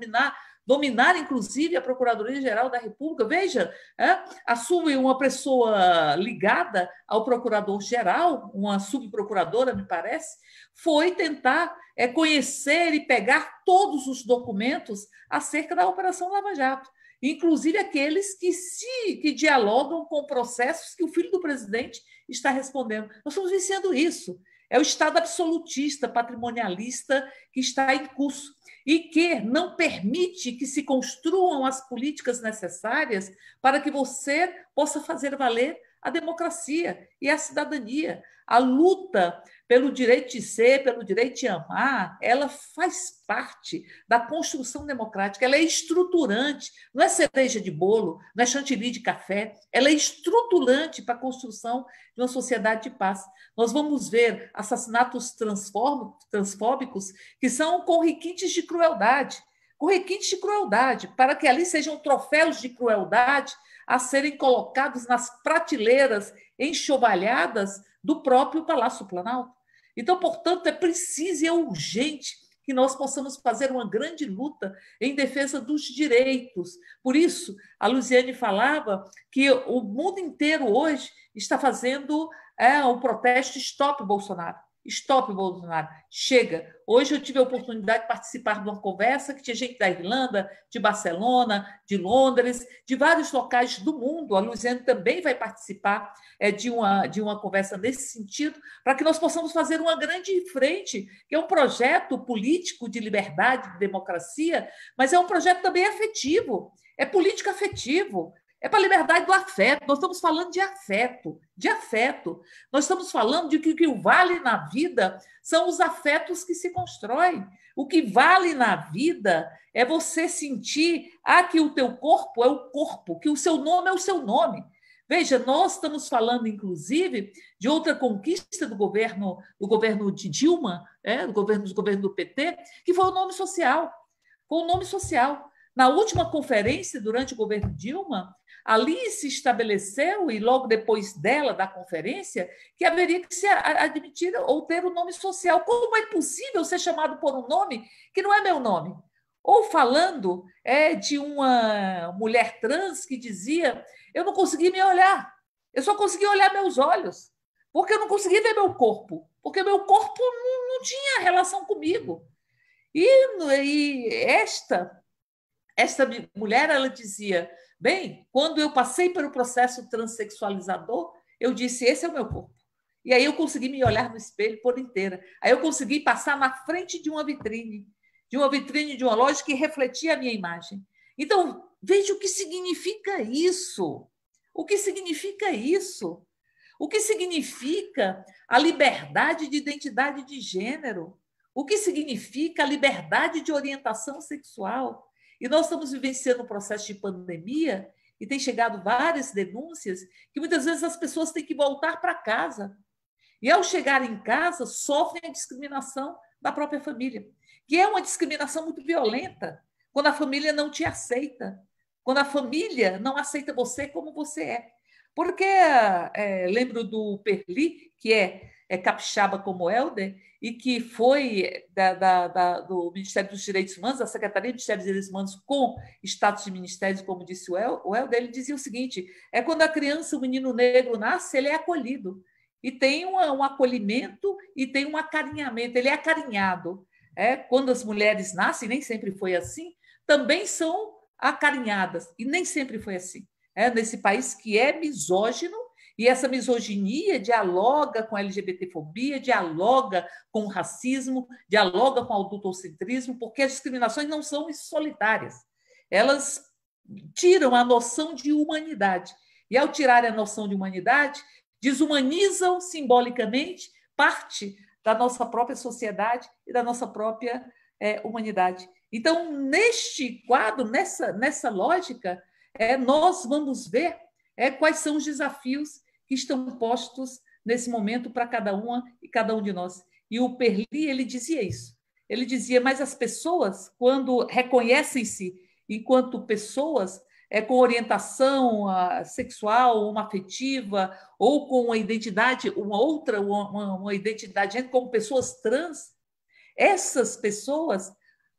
dominar, inclusive, a Procuradoria-Geral da República. Veja, é, assume uma pessoa ligada ao Procurador-Geral, uma subprocuradora, me parece, foi tentar é, conhecer e pegar todos os documentos acerca da Operação Lava Jato inclusive aqueles que se que dialogam com processos que o filho do presidente está respondendo. Nós estamos vencendo isso. É o Estado absolutista, patrimonialista que está em curso e que não permite que se construam as políticas necessárias para que você possa fazer valer a democracia e a cidadania, a luta pelo direito de ser, pelo direito de amar, ela faz parte da construção democrática, ela é estruturante, não é cereja de bolo, não é chantilly de café, ela é estruturante para a construção de uma sociedade de paz. Nós vamos ver assassinatos transfóbicos que são com requintes de crueldade, com requintes de crueldade, para que ali sejam troféus de crueldade a serem colocados nas prateleiras enxovalhadas do próprio Palácio Planalto. Então, portanto, é preciso e é urgente que nós possamos fazer uma grande luta em defesa dos direitos. Por isso, a Luziane falava que o mundo inteiro hoje está fazendo é, protesto Stop Bolsonaro. Stop, Bolsonaro. Chega. Hoje eu tive a oportunidade de participar de uma conversa que tinha gente da Irlanda, de Barcelona, de Londres, de vários locais do mundo. A Luciane também vai participar é, de, uma, de uma conversa nesse sentido, para que nós possamos fazer uma grande frente, que é um projeto político de liberdade, de democracia, mas é um projeto também afetivo. É político afetivo, é para a liberdade do afeto. Nós estamos falando de afeto, de afeto. Nós estamos falando de que o que vale na vida são os afetos que se constroem. O que vale na vida é você sentir ah, que o teu corpo é o corpo, que o seu nome é o seu nome. Veja, nós estamos falando, inclusive, de outra conquista do governo, do governo de Dilma, é, do governo do governo do PT, que foi o nome social. Foi o nome social. Na última conferência, durante o governo Dilma, ali se estabeleceu, e logo depois dela, da conferência, que haveria que se admitir ou ter o um nome social. Como é possível ser chamado por um nome que não é meu nome? Ou falando é, de uma mulher trans que dizia: Eu não consegui me olhar, eu só consegui olhar meus olhos, porque eu não consegui ver meu corpo, porque meu corpo não, não tinha relação comigo. e, e esta esta mulher, ela dizia: bem, quando eu passei pelo processo transexualizador, eu disse: esse é o meu corpo. E aí eu consegui me olhar no espelho por inteira. Aí eu consegui passar na frente de uma vitrine, de uma vitrine de uma loja que refletia a minha imagem. Então, veja o que significa isso. O que significa isso? O que significa a liberdade de identidade de gênero? O que significa a liberdade de orientação sexual? E nós estamos vivenciando um processo de pandemia e tem chegado várias denúncias que muitas vezes as pessoas têm que voltar para casa. E ao chegar em casa, sofrem a discriminação da própria família, que é uma discriminação muito violenta, quando a família não te aceita, quando a família não aceita você como você é. Porque é, lembro do Perli, que é, é capixaba como Helder, e que foi da, da, da, do Ministério dos Direitos Humanos, da Secretaria do Ministério dos Direitos Humanos, com status de ministério, como disse o El, o El dele dizia o seguinte: é quando a criança, o menino negro nasce, ele é acolhido e tem um, um acolhimento e tem um acarinhamento, ele é acarinhado. É, quando as mulheres nascem, nem sempre foi assim, também são acarinhadas e nem sempre foi assim. É, nesse país que é misógino e essa misoginia dialoga com a LGBTfobia, dialoga com o racismo, dialoga com o adultocentrismo, porque as discriminações não são solitárias. Elas tiram a noção de humanidade. E ao tirar a noção de humanidade, desumanizam simbolicamente parte da nossa própria sociedade e da nossa própria é, humanidade. Então, neste quadro, nessa, nessa lógica, é, nós vamos ver é, quais são os desafios que estão postos nesse momento para cada uma e cada um de nós. E o Perli, ele dizia isso. Ele dizia, mas as pessoas, quando reconhecem-se enquanto pessoas, é, com orientação a, ah, sexual, uma afetiva, ou com uma identidade, uma outra, uma, uma identidade, como pessoas trans, essas pessoas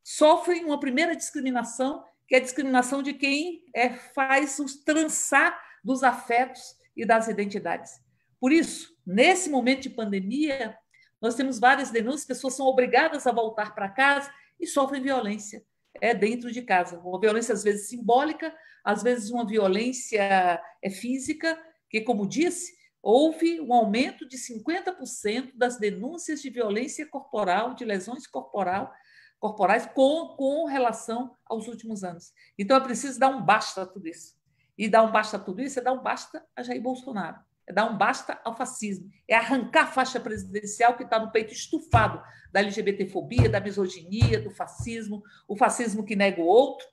sofrem uma primeira discriminação, que é a discriminação de quem é, faz os trançar dos afetos e das identidades. Por isso, nesse momento de pandemia, nós temos várias denúncias, pessoas são obrigadas a voltar para casa e sofrem violência é dentro de casa. Uma violência às vezes simbólica, às vezes uma violência é física, que como disse, houve um aumento de 50% das denúncias de violência corporal, de lesões corporal, corporais com, com relação aos últimos anos. Então é preciso dar um basta a tudo isso. E dar um basta a tudo isso é dar um basta a Jair Bolsonaro, é dar um basta ao fascismo, é arrancar a faixa presidencial que está no peito estufado da LGBTfobia, da misoginia, do fascismo, o fascismo que nega o outro.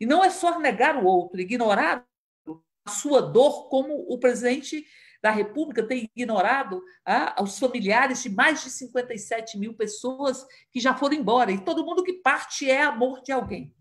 E não é só negar o outro, ignorar a sua dor, como o presidente da República tem ignorado ah, os familiares de mais de 57 mil pessoas que já foram embora. E todo mundo que parte é amor de alguém.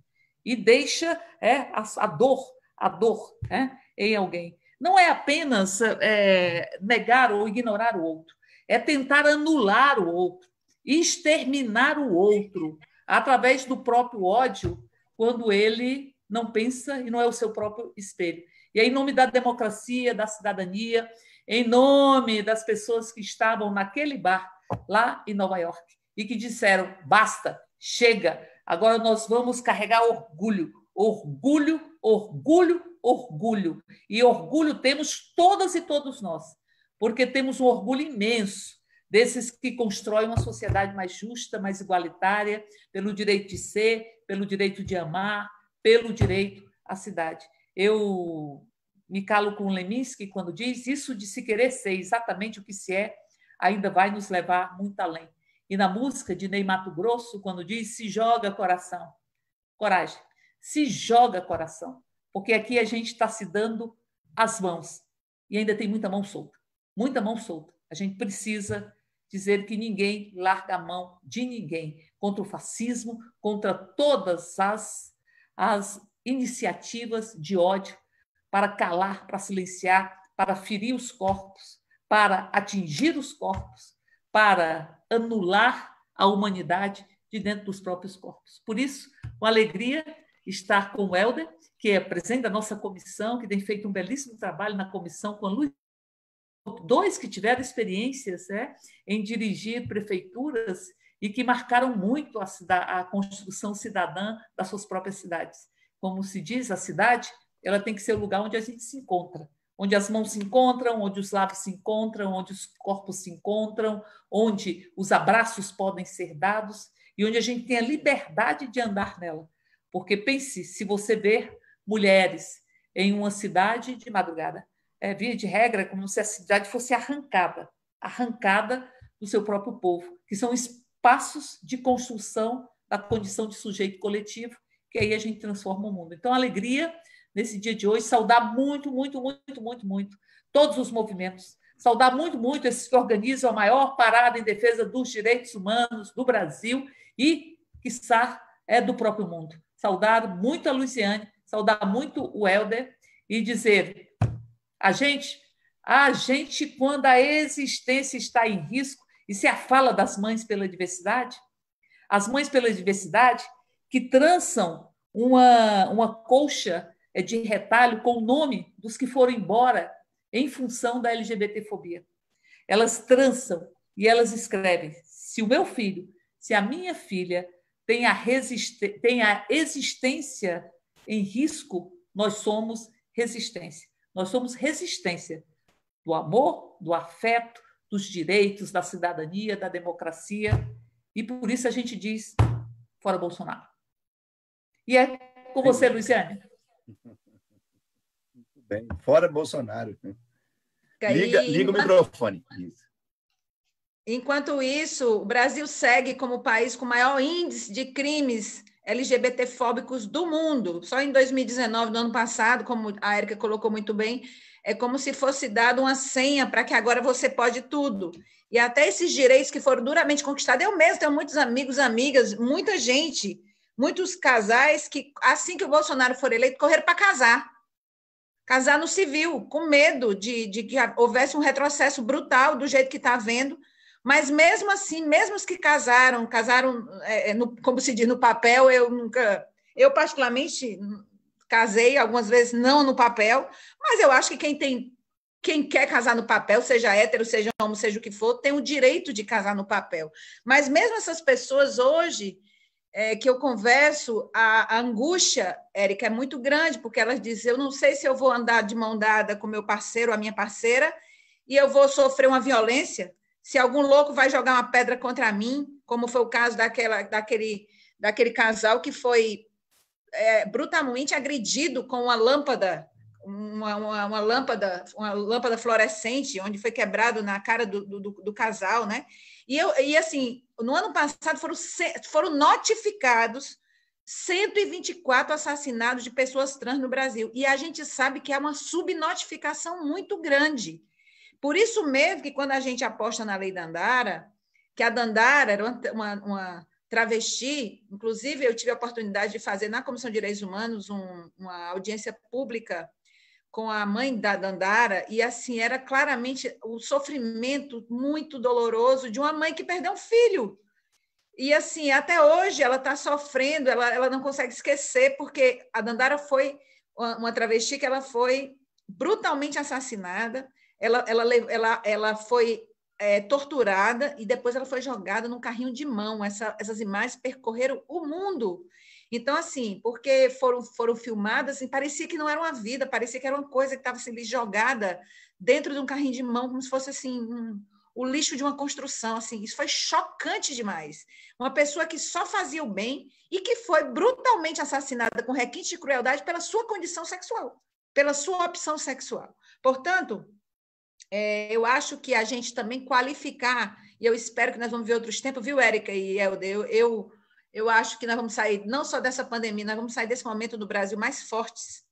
E deixa é, a, a dor a dor né, em alguém. Não é apenas é, negar ou ignorar o outro, é tentar anular o outro, exterminar o outro através do próprio ódio, quando ele não pensa e não é o seu próprio espelho. E aí, em nome da democracia, da cidadania, em nome das pessoas que estavam naquele bar lá em Nova York e que disseram: basta, chega, agora nós vamos carregar orgulho, orgulho orgulho, orgulho. E orgulho temos todas e todos nós, porque temos um orgulho imenso desses que constroem uma sociedade mais justa, mais igualitária, pelo direito de ser, pelo direito de amar, pelo direito à cidade. Eu me calo com Leminski quando diz isso de se querer ser exatamente o que se é, ainda vai nos levar muito além. E na música de Ney Mato Grosso, quando diz se joga coração, coragem, se joga coração, porque aqui a gente está se dando as mãos e ainda tem muita mão solta, muita mão solta. A gente precisa dizer que ninguém larga a mão de ninguém contra o fascismo, contra todas as, as iniciativas de ódio para calar, para silenciar, para ferir os corpos, para atingir os corpos, para anular a humanidade de dentro dos próprios corpos. Por isso, com alegria, estar com o Helder, que é presidente da nossa comissão, que tem feito um belíssimo trabalho na comissão com a Luiz dois que tiveram experiências né, em dirigir prefeituras e que marcaram muito a, a, construção cidadã das suas próprias cidades. Como se diz, a cidade ela tem que ser o lugar onde a gente se encontra, onde as mãos se encontram, onde os lábios se encontram, onde os corpos se encontram, onde os abraços podem ser dados e onde a gente tem a liberdade de andar nela. Porque pense, se você ver mulheres em uma cidade de madrugada, é, via de regra, é como se a cidade fosse arrancada, arrancada do seu próprio povo, que são espaços de construção da condição de sujeito coletivo, que aí a gente transforma o mundo. Então, alegria nesse dia de hoje, saudar muito, muito, muito, muito, muito todos os movimentos, saudar muito, muito esses que organizam a maior parada em defesa dos direitos humanos do Brasil e, quiçá, é do próprio mundo saudar muito a Luciane, saudar muito o Helder e dizer: a gente, a gente, quando a existência está em risco, e se é a fala das mães pela diversidade, as mães pela diversidade que trançam uma, uma colcha eh, de retalho com o nome dos que foram embora em função da LGBTfobia. Elas trançam e elas escrevem: se o meu filho, se a minha filha tem a, tem a existência em risco, nós somos resistência. Nós somos resistência do amor, do afeto, dos direitos, da cidadania, da democracia. E por isso a gente diz fora Bolsonaro. E é com você, Luiziane. *laughs* Muito bem, fora Bolsonaro. Liga, liga o microfone. Isso. Enquanto isso, o Brasil segue como o país com maior índice de crimes LGBTfóbicos do mundo. Só em 2019, no ano passado, como a Erika colocou muito bem, é como se fosse dado uma senha para que agora você pode tudo. E até esses direitos que foram duramente conquistados, eu mesmo tenho muitos amigos, amigas, muita gente, muitos casais que, assim que o Bolsonaro for eleito, correram para casar. Casar no civil, com medo de, de que houvesse um retrocesso brutal do jeito que está havendo mas mesmo assim, mesmo os que casaram, casaram, é, é, no, como se diz, no papel, eu nunca. Eu, particularmente, casei algumas vezes não no papel, mas eu acho que quem tem. Quem quer casar no papel, seja hétero, seja homo, seja o que for, tem o direito de casar no papel. Mas mesmo essas pessoas hoje, é, que eu converso, a, a angústia, Érica, é muito grande, porque elas dizem: eu não sei se eu vou andar de mão dada com meu parceiro, a minha parceira, e eu vou sofrer uma violência, se algum louco vai jogar uma pedra contra mim, como foi o caso daquela, daquele, daquele casal que foi é, brutalmente agredido com uma lâmpada, uma, uma, uma, lâmpada, uma lâmpada fluorescente, onde foi quebrado na cara do, do, do casal, né? E, eu, e assim, no ano passado foram, foram notificados 124 assassinatos de pessoas trans no Brasil. E a gente sabe que é uma subnotificação muito grande. Por isso mesmo que quando a gente aposta na lei Dandara, que a Dandara era uma, uma, travesti, inclusive eu tive a oportunidade de fazer na Comissão de Direitos Humanos um, uma audiência pública com a mãe da Dandara, e assim era claramente o um sofrimento muito doloroso de uma mãe que perdeu um filho. E assim, até hoje ela está sofrendo, ela, ela não consegue esquecer, porque a Dandara foi uma travesti que ela foi brutalmente assassinada ela, ela, ela, ela foi é, torturada e depois ela foi jogada num carrinho de mão. Essa, essas imagens percorreram o mundo. Então, assim, porque foram, foram filmadas, assim, parecia que não era uma vida, parecia que era uma coisa que estava sendo assim, jogada dentro de um carrinho de mão, como se fosse assim. Um, o lixo de uma construção, assim, isso foi chocante demais. Uma pessoa que só fazia o bem e que foi brutalmente assassinada com requinte de crueldade pela sua condição sexual, pela sua opção sexual. Portanto, é, eu acho que a gente também qualificar, e eu espero que nós vamos ver outros tempos, viu, Érica e Helder? Eu, eu, eu acho que nós vamos sair não só dessa pandemia, nós vamos sair desse momento do Brasil mais fortes.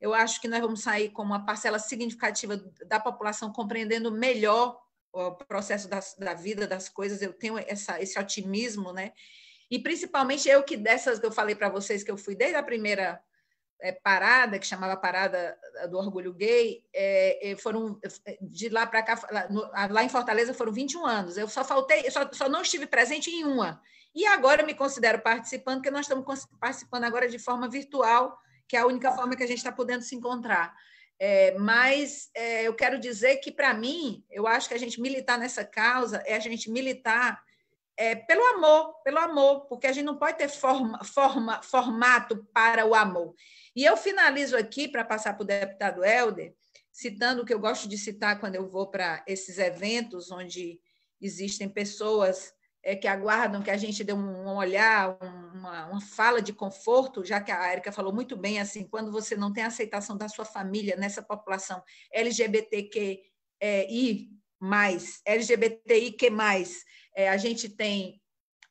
Eu acho que nós vamos sair com uma parcela significativa da população compreendendo melhor o processo da, da vida, das coisas. Eu tenho essa, esse otimismo, né? E principalmente eu que dessas que eu falei para vocês que eu fui desde a primeira é, parada, que chamava Parada do Orgulho Gay, é, é, foram de lá para cá, lá, em Fortaleza foram 21 anos. Eu só faltei, só, só não estive presente em uma. E agora me considero participando, porque nós estamos participando agora de forma virtual, que é a única forma que a gente está podendo se encontrar. É, mas é, eu quero dizer que, para mim, eu acho que a gente militar nessa causa é a gente militar é, pelo amor, pelo amor, porque a gente não pode ter forma, forma, formato para o amor. E eu finalizo aqui para passar para o deputado Helder, citando o que eu gosto de citar quando eu vou para esses eventos onde existem pessoas é, que aguardam que a gente dê um, olhar, uma, uma fala de conforto, já que a Erika falou muito bem assim, quando você não tem aceitação da sua família nessa população LGBTQI, mais, LGBTIQ+, é, a gente tem,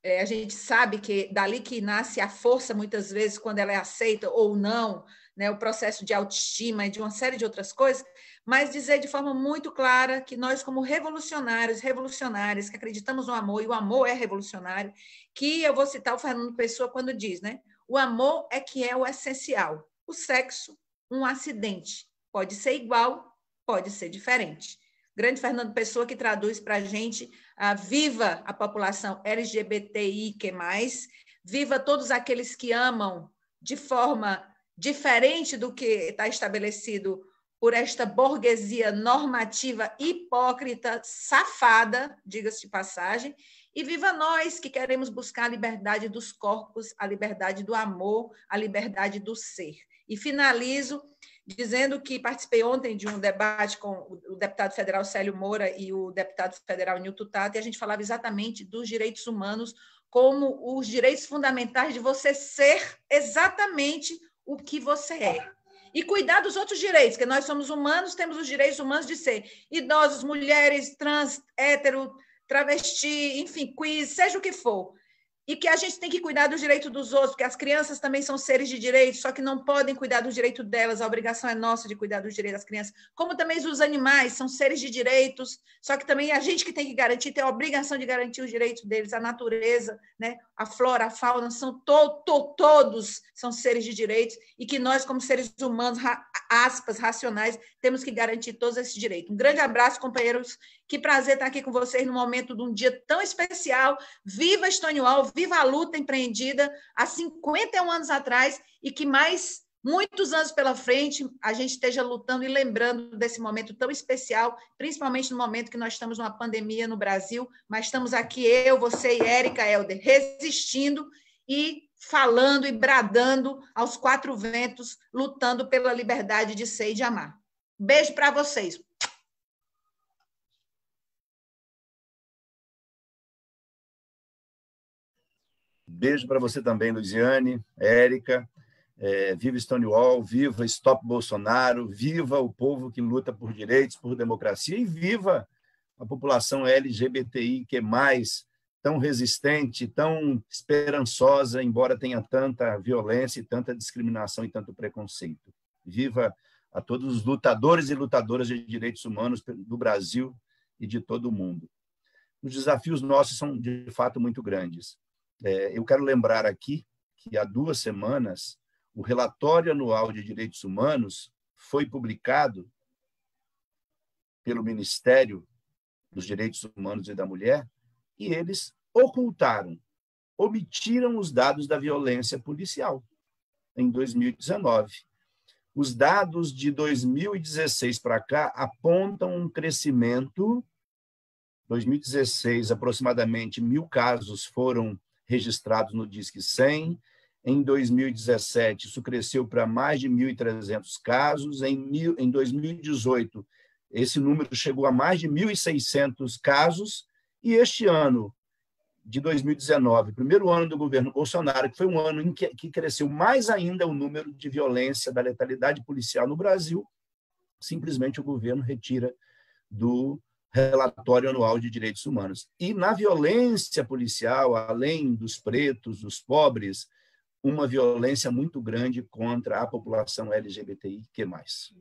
é, a gente sabe que dali que nasce a força, muitas vezes, quando ela é aceita ou não, né, o processo de autoestima e de uma série de outras coisas, mas dizer de forma muito clara que nós, como revolucionários, revolucionárias, que acreditamos no amor, e o amor é revolucionário, que eu vou citar o Fernando Pessoa quando diz, né? O amor é que é o essencial. O sexo, um acidente. Pode ser igual, pode ser diferente grande Fernando Pessoa, que traduz para a gente a viva a população LGBTI, que mais, viva todos aqueles que amam de forma diferente do que está estabelecido por esta burguesia normativa hipócrita, safada, diga-se de passagem, e viva nós que queremos buscar a liberdade dos corpos, a liberdade do amor, a liberdade do ser. E finalizo dizendo que participei ontem de um debate com o deputado federal Célio Moura e o deputado federal Nilton Tato, e a gente falava exatamente dos direitos humanos como os direitos fundamentais de você ser exatamente o que você é. é. E cuidar dos outros direitos, que nós somos humanos, temos os direitos humanos de ser idosos, mulheres, trans, hétero, travesti, enfim, quiz, seja o que for e que a gente tem que cuidar dos direitos dos outros, porque as crianças também são seres de direitos, só que não podem cuidar do direito delas, a obrigação é nossa de cuidar dos direitos das crianças, como também os animais são seres de direitos, só que também a gente que tem que garantir, tem a obrigação de garantir os direitos deles, a natureza, né? a flora, a fauna, são to, to todos são seres de direitos, e que nós, como seres humanos, aspas, racionais, temos que garantir todos esses direitos. Um grande abraço, companheiros. Que prazer estar aqui com vocês no momento de um dia tão especial. Viva Stonewall, viva a luta empreendida há 51 anos atrás e que mais muitos anos pela frente a gente esteja lutando e lembrando desse momento tão especial, principalmente no momento que nós estamos numa pandemia no Brasil, mas estamos aqui eu, você e Érica Helder resistindo e falando e bradando aos quatro ventos, lutando pela liberdade de ser e de amar. Beijo para vocês. Beijo para você também, Luiziane, Érica. É, viva Stonewall, viva Stop Bolsonaro, viva o povo que luta por direitos, por democracia e viva a população LGBTI que mais tão resistente, tão esperançosa, embora tenha tanta violência, tanta discriminação e tanto preconceito. Viva a todos os lutadores e lutadoras de direitos humanos do Brasil e de todo o mundo. Os desafios nossos são, de fato, muito grandes. É, eu quero lembrar aqui que há duas semanas o relatório anual de direitos humanos foi publicado pelo Ministério dos Direitos Humanos e da Mulher e eles ocultaram, omitiram os dados da violência policial em 2019. Os dados de 2016 para cá apontam um crescimento. 2016, aproximadamente mil casos foram registrados no Disque 100. Em 2017, isso cresceu para mais de 1.300 casos. Em, mil, em 2018, esse número chegou a mais de 1.600 casos. E este ano de 2019, primeiro ano do governo Bolsonaro, que foi um ano em que, que cresceu mais ainda o número de violência, da letalidade policial no Brasil, simplesmente o governo retira do relatório anual de direitos humanos. E na violência policial, além dos pretos, dos pobres, uma violência muito grande contra a população LGBTI que mais.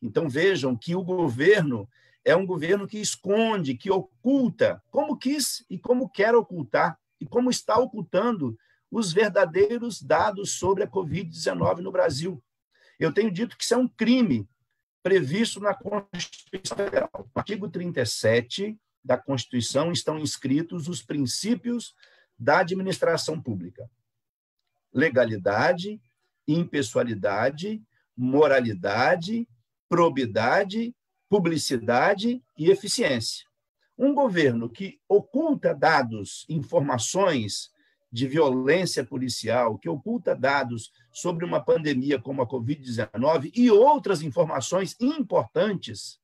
Então vejam que o governo é um governo que esconde, que oculta, como quis e como quer ocultar, e como está ocultando os verdadeiros dados sobre a Covid-19 no Brasil. Eu tenho dito que isso é um crime previsto na Constituição Federal. No artigo 37 da Constituição estão inscritos os princípios da administração pública: legalidade, impessoalidade, moralidade, probidade publicidade e eficiência. Um governo que oculta dados, informações de violência policial, que oculta dados sobre uma pandemia como a Covid-19 e outras informações importantes,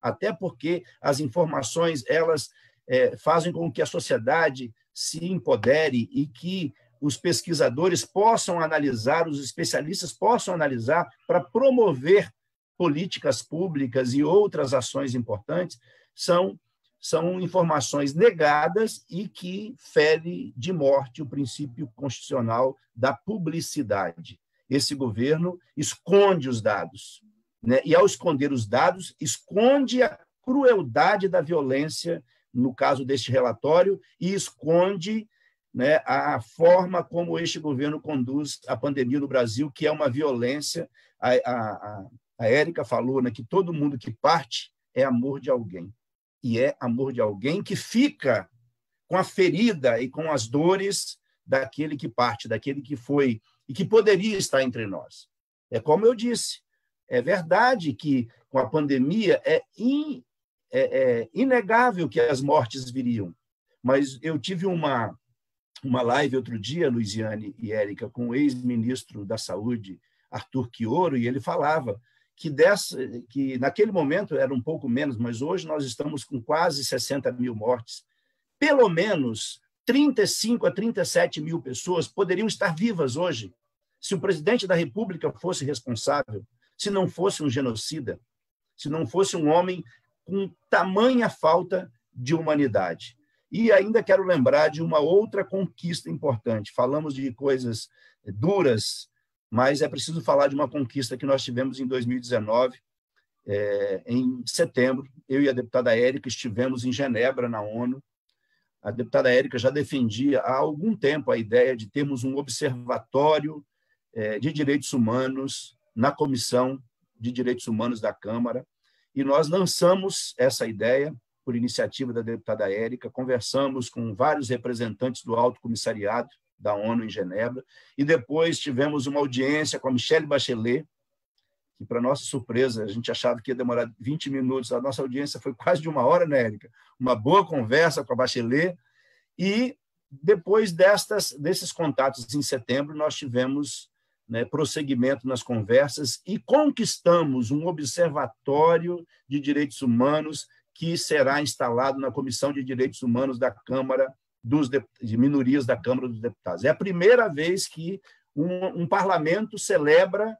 até porque as informações elas é, fazem com que a sociedade se empodere e que os pesquisadores possam analisar, os especialistas possam analisar para promover políticas públicas e outras ações importantes são, são informações negadas e que fere de morte o princípio constitucional da publicidade. Esse governo esconde os dados, né? e ao esconder os dados, esconde a crueldade da violência, no caso deste relatório, e esconde né, a forma como este governo conduz a pandemia no Brasil, que é uma violência, a, a, a Érica falou né, que todo mundo que parte é amor de alguém. E é amor de alguém que fica com a ferida e com as dores daquele que parte, daquele que foi e que poderia estar entre nós. É como eu disse, é verdade que com a pandemia é, in, é, é inegável que as mortes viriam, mas eu tive uma, uma live outro dia, Luiziane e Érica, com o ex-ministro da Saúde, Arthur Quioro, e ele falava que, dessa, que naquele momento era um pouco menos, mas hoje nós estamos com quase 60 mil mortes. Pelo menos 35 a 37 mil pessoas poderiam estar vivas hoje se o presidente da República fosse responsável, se não fosse um genocida, se não fosse um homem com tamanha falta de humanidade. E ainda quero lembrar de uma outra conquista importante. Falamos de coisas duras, mas é preciso falar de uma conquista que nós tivemos em 2019. É, em setembro, eu e a deputada Érica estivemos em Genebra, na ONU. A deputada Érica já defendia há algum tempo a ideia de termos um observatório é, de direitos humanos na Comissão de Direitos Humanos da Câmara. E nós lançamos essa ideia por iniciativa da deputada Érica, conversamos com vários representantes do Alto Comissariado da ONU em Genebra, e depois tivemos uma audiência com a Michelle Bachelet, que, para nossa surpresa, a gente achava que ia demorar 20 minutos, a nossa audiência foi quase de uma hora, né, Érica? Uma boa conversa com a Bachelet, e depois destas, desses contatos em setembro, nós tivemos né, prosseguimento nas conversas e conquistamos um observatório de direitos humanos que será instalado na Comissão de Direitos Humanos da Câmara dos de, de minorias da Câmara dos Deputados. É a primeira vez que um, um parlamento celebra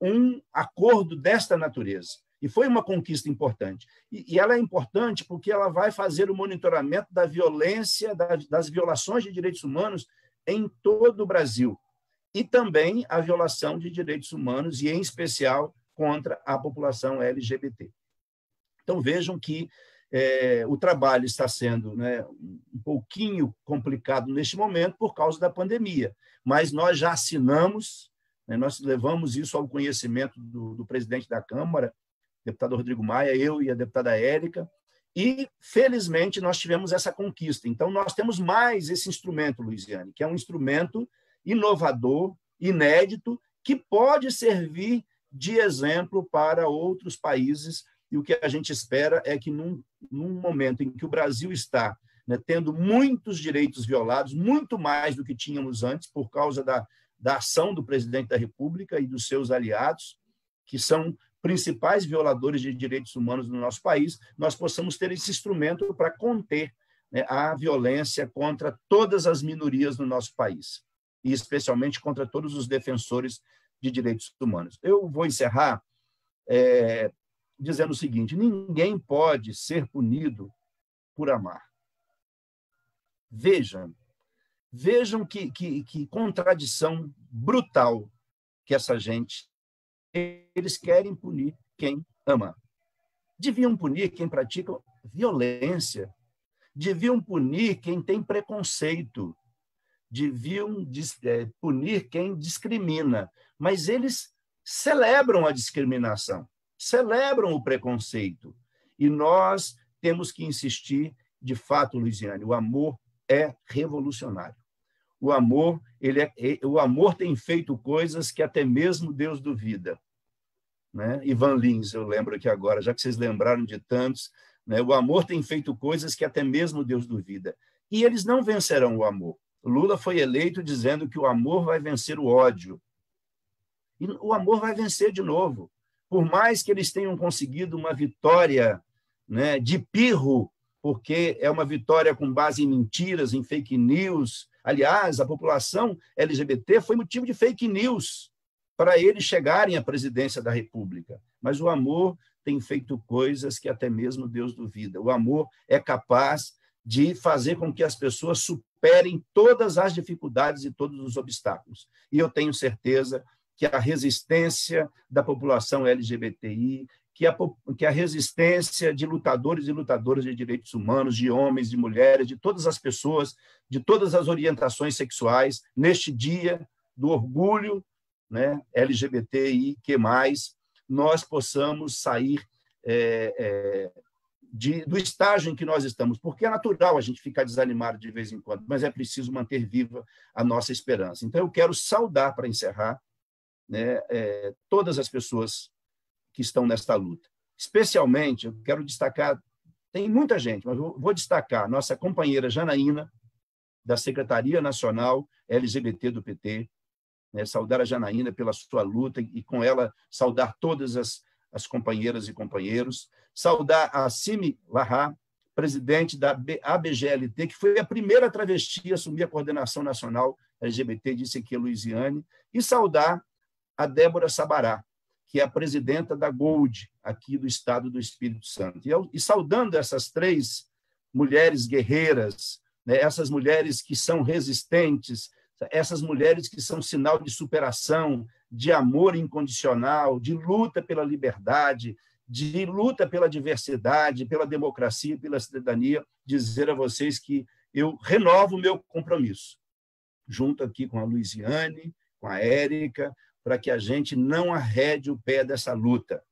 um acordo desta natureza. E foi uma conquista importante. E, e, ela é importante porque ela vai fazer o monitoramento da violência, da, das violações de direitos humanos em todo o Brasil. E também a violação de direitos humanos, e em especial contra a população LGBT. Então vejam que é, o trabalho está sendo né, um pouquinho complicado neste momento por causa da pandemia, mas nós já assinamos, né, nós levamos isso ao conhecimento do, do presidente da Câmara, deputado Rodrigo Maia, eu e a deputada Érica, e, felizmente, nós tivemos essa conquista. Então, nós temos mais esse instrumento, Luiziane, que é um instrumento inovador, inédito, que pode servir de exemplo para outros países e o que a gente espera é que, num, num momento em que o Brasil está né, tendo muitos direitos violados, muito mais do que tínhamos antes, por causa da, da ação do presidente da República e dos seus aliados, que são principais violadores de direitos humanos no nosso país, nós possamos ter esse instrumento para conter né, a violência contra todas as minorias no nosso país, e especialmente contra todos os defensores de direitos humanos. Eu vou encerrar é, dizendo o seguinte: ninguém pode ser punido por amar. Vejam, vejam que, que, que contradição brutal que essa gente. Eles querem punir quem ama. Deviam punir quem pratica violência. Deviam punir quem tem preconceito. Deviam é, punir quem discrimina. Mas eles celebram a discriminação celebram o preconceito. E nós temos que insistir, de fato, Luiziane, o amor é revolucionário. O amor, ele é, é, o amor tem feito coisas que até mesmo Deus duvida. Né? Ivan Lins, eu lembro aqui agora, já que vocês lembraram de tantos, né? o amor tem feito coisas que até mesmo Deus duvida. E eles não vencerão o amor. Lula foi eleito dizendo que o amor vai vencer o ódio. E o amor vai vencer de novo por mais que eles tenham conseguido uma vitória né, de pirro, porque é uma vitória com base em mentiras, em fake news. Aliás, a população LGBT foi motivo de fake news para eles chegarem à presidência da República. Mas o amor tem feito coisas que até mesmo Deus duvida. O amor é capaz de fazer com que as pessoas superem todas as dificuldades e todos os obstáculos. E eu tenho certeza que a resistência da população LGBTI, que a, que a resistência de lutadores e lutadoras de direitos humanos, de homens, de mulheres, de todas as pessoas, de todas as orientações sexuais, neste dia do orgulho né, LGBTI, que mais, nós possamos sair é, é, de, do estágio em que nós estamos, porque é natural a gente ficar desanimado de vez em quando, mas é preciso manter viva a nossa esperança. Então, eu quero saudar, para encerrar, né, é, todas as pessoas que estão nesta luta. Especialmente, eu quero destacar, tem muita gente, mas vou, vou destacar nossa companheira Janaína, da Secretaria Nacional LGBT do PT, né, saudar a Janaína pela sua luta e, com ela, saudar todas as, as companheiras e companheiros, saudar a Simi Larra, presidente da ABGLT, que foi a primeira travesti a assumir a coordenação nacional LGBT, disse aqui a Luiziane, e saudar a Débora Sabará, que é a presidenta da Gold, aqui do Estado do Espírito Santo. E, eu, e saudando essas três mulheres guerreiras, né, essas mulheres que são resistentes, essas mulheres que são sinal de superação, de amor incondicional, de luta pela liberdade, de luta pela diversidade, pela democracia, pela cidadania, dizer a vocês que eu renovo o meu compromisso, junto aqui com a Luiziane, com a Érica, para que a gente não arrede o pé dessa luta.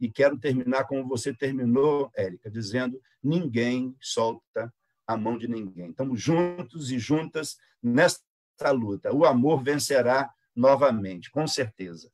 E quero terminar como você terminou, Érica, dizendo: ninguém solta a mão de ninguém. Estamos juntos e juntas nesta luta. O amor vencerá novamente, com certeza.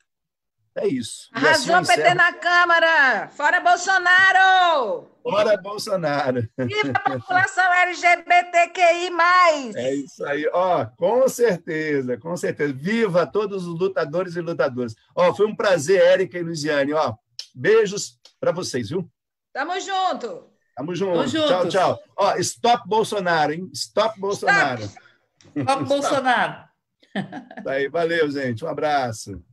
É isso. Assim Arrasou, assim PT na Câmara! Fora Bolsonaro! Fora Bolsonaro! Viva a população LGBTQI! É isso aí, ó, com certeza, com certeza. Viva todos os lutadores e lutadoras. Ó, foi um prazer, Érica e Luiziane. Ó, beijos para vocês, viu? Tamo junto! Tamo junto. Tamo Tchau, tchau. Ó, stop Bolsonaro, hein? Stop Bolsonaro. Stop, stop Bolsonaro. *laughs* Tá aí, valeu, gente. Um abraço.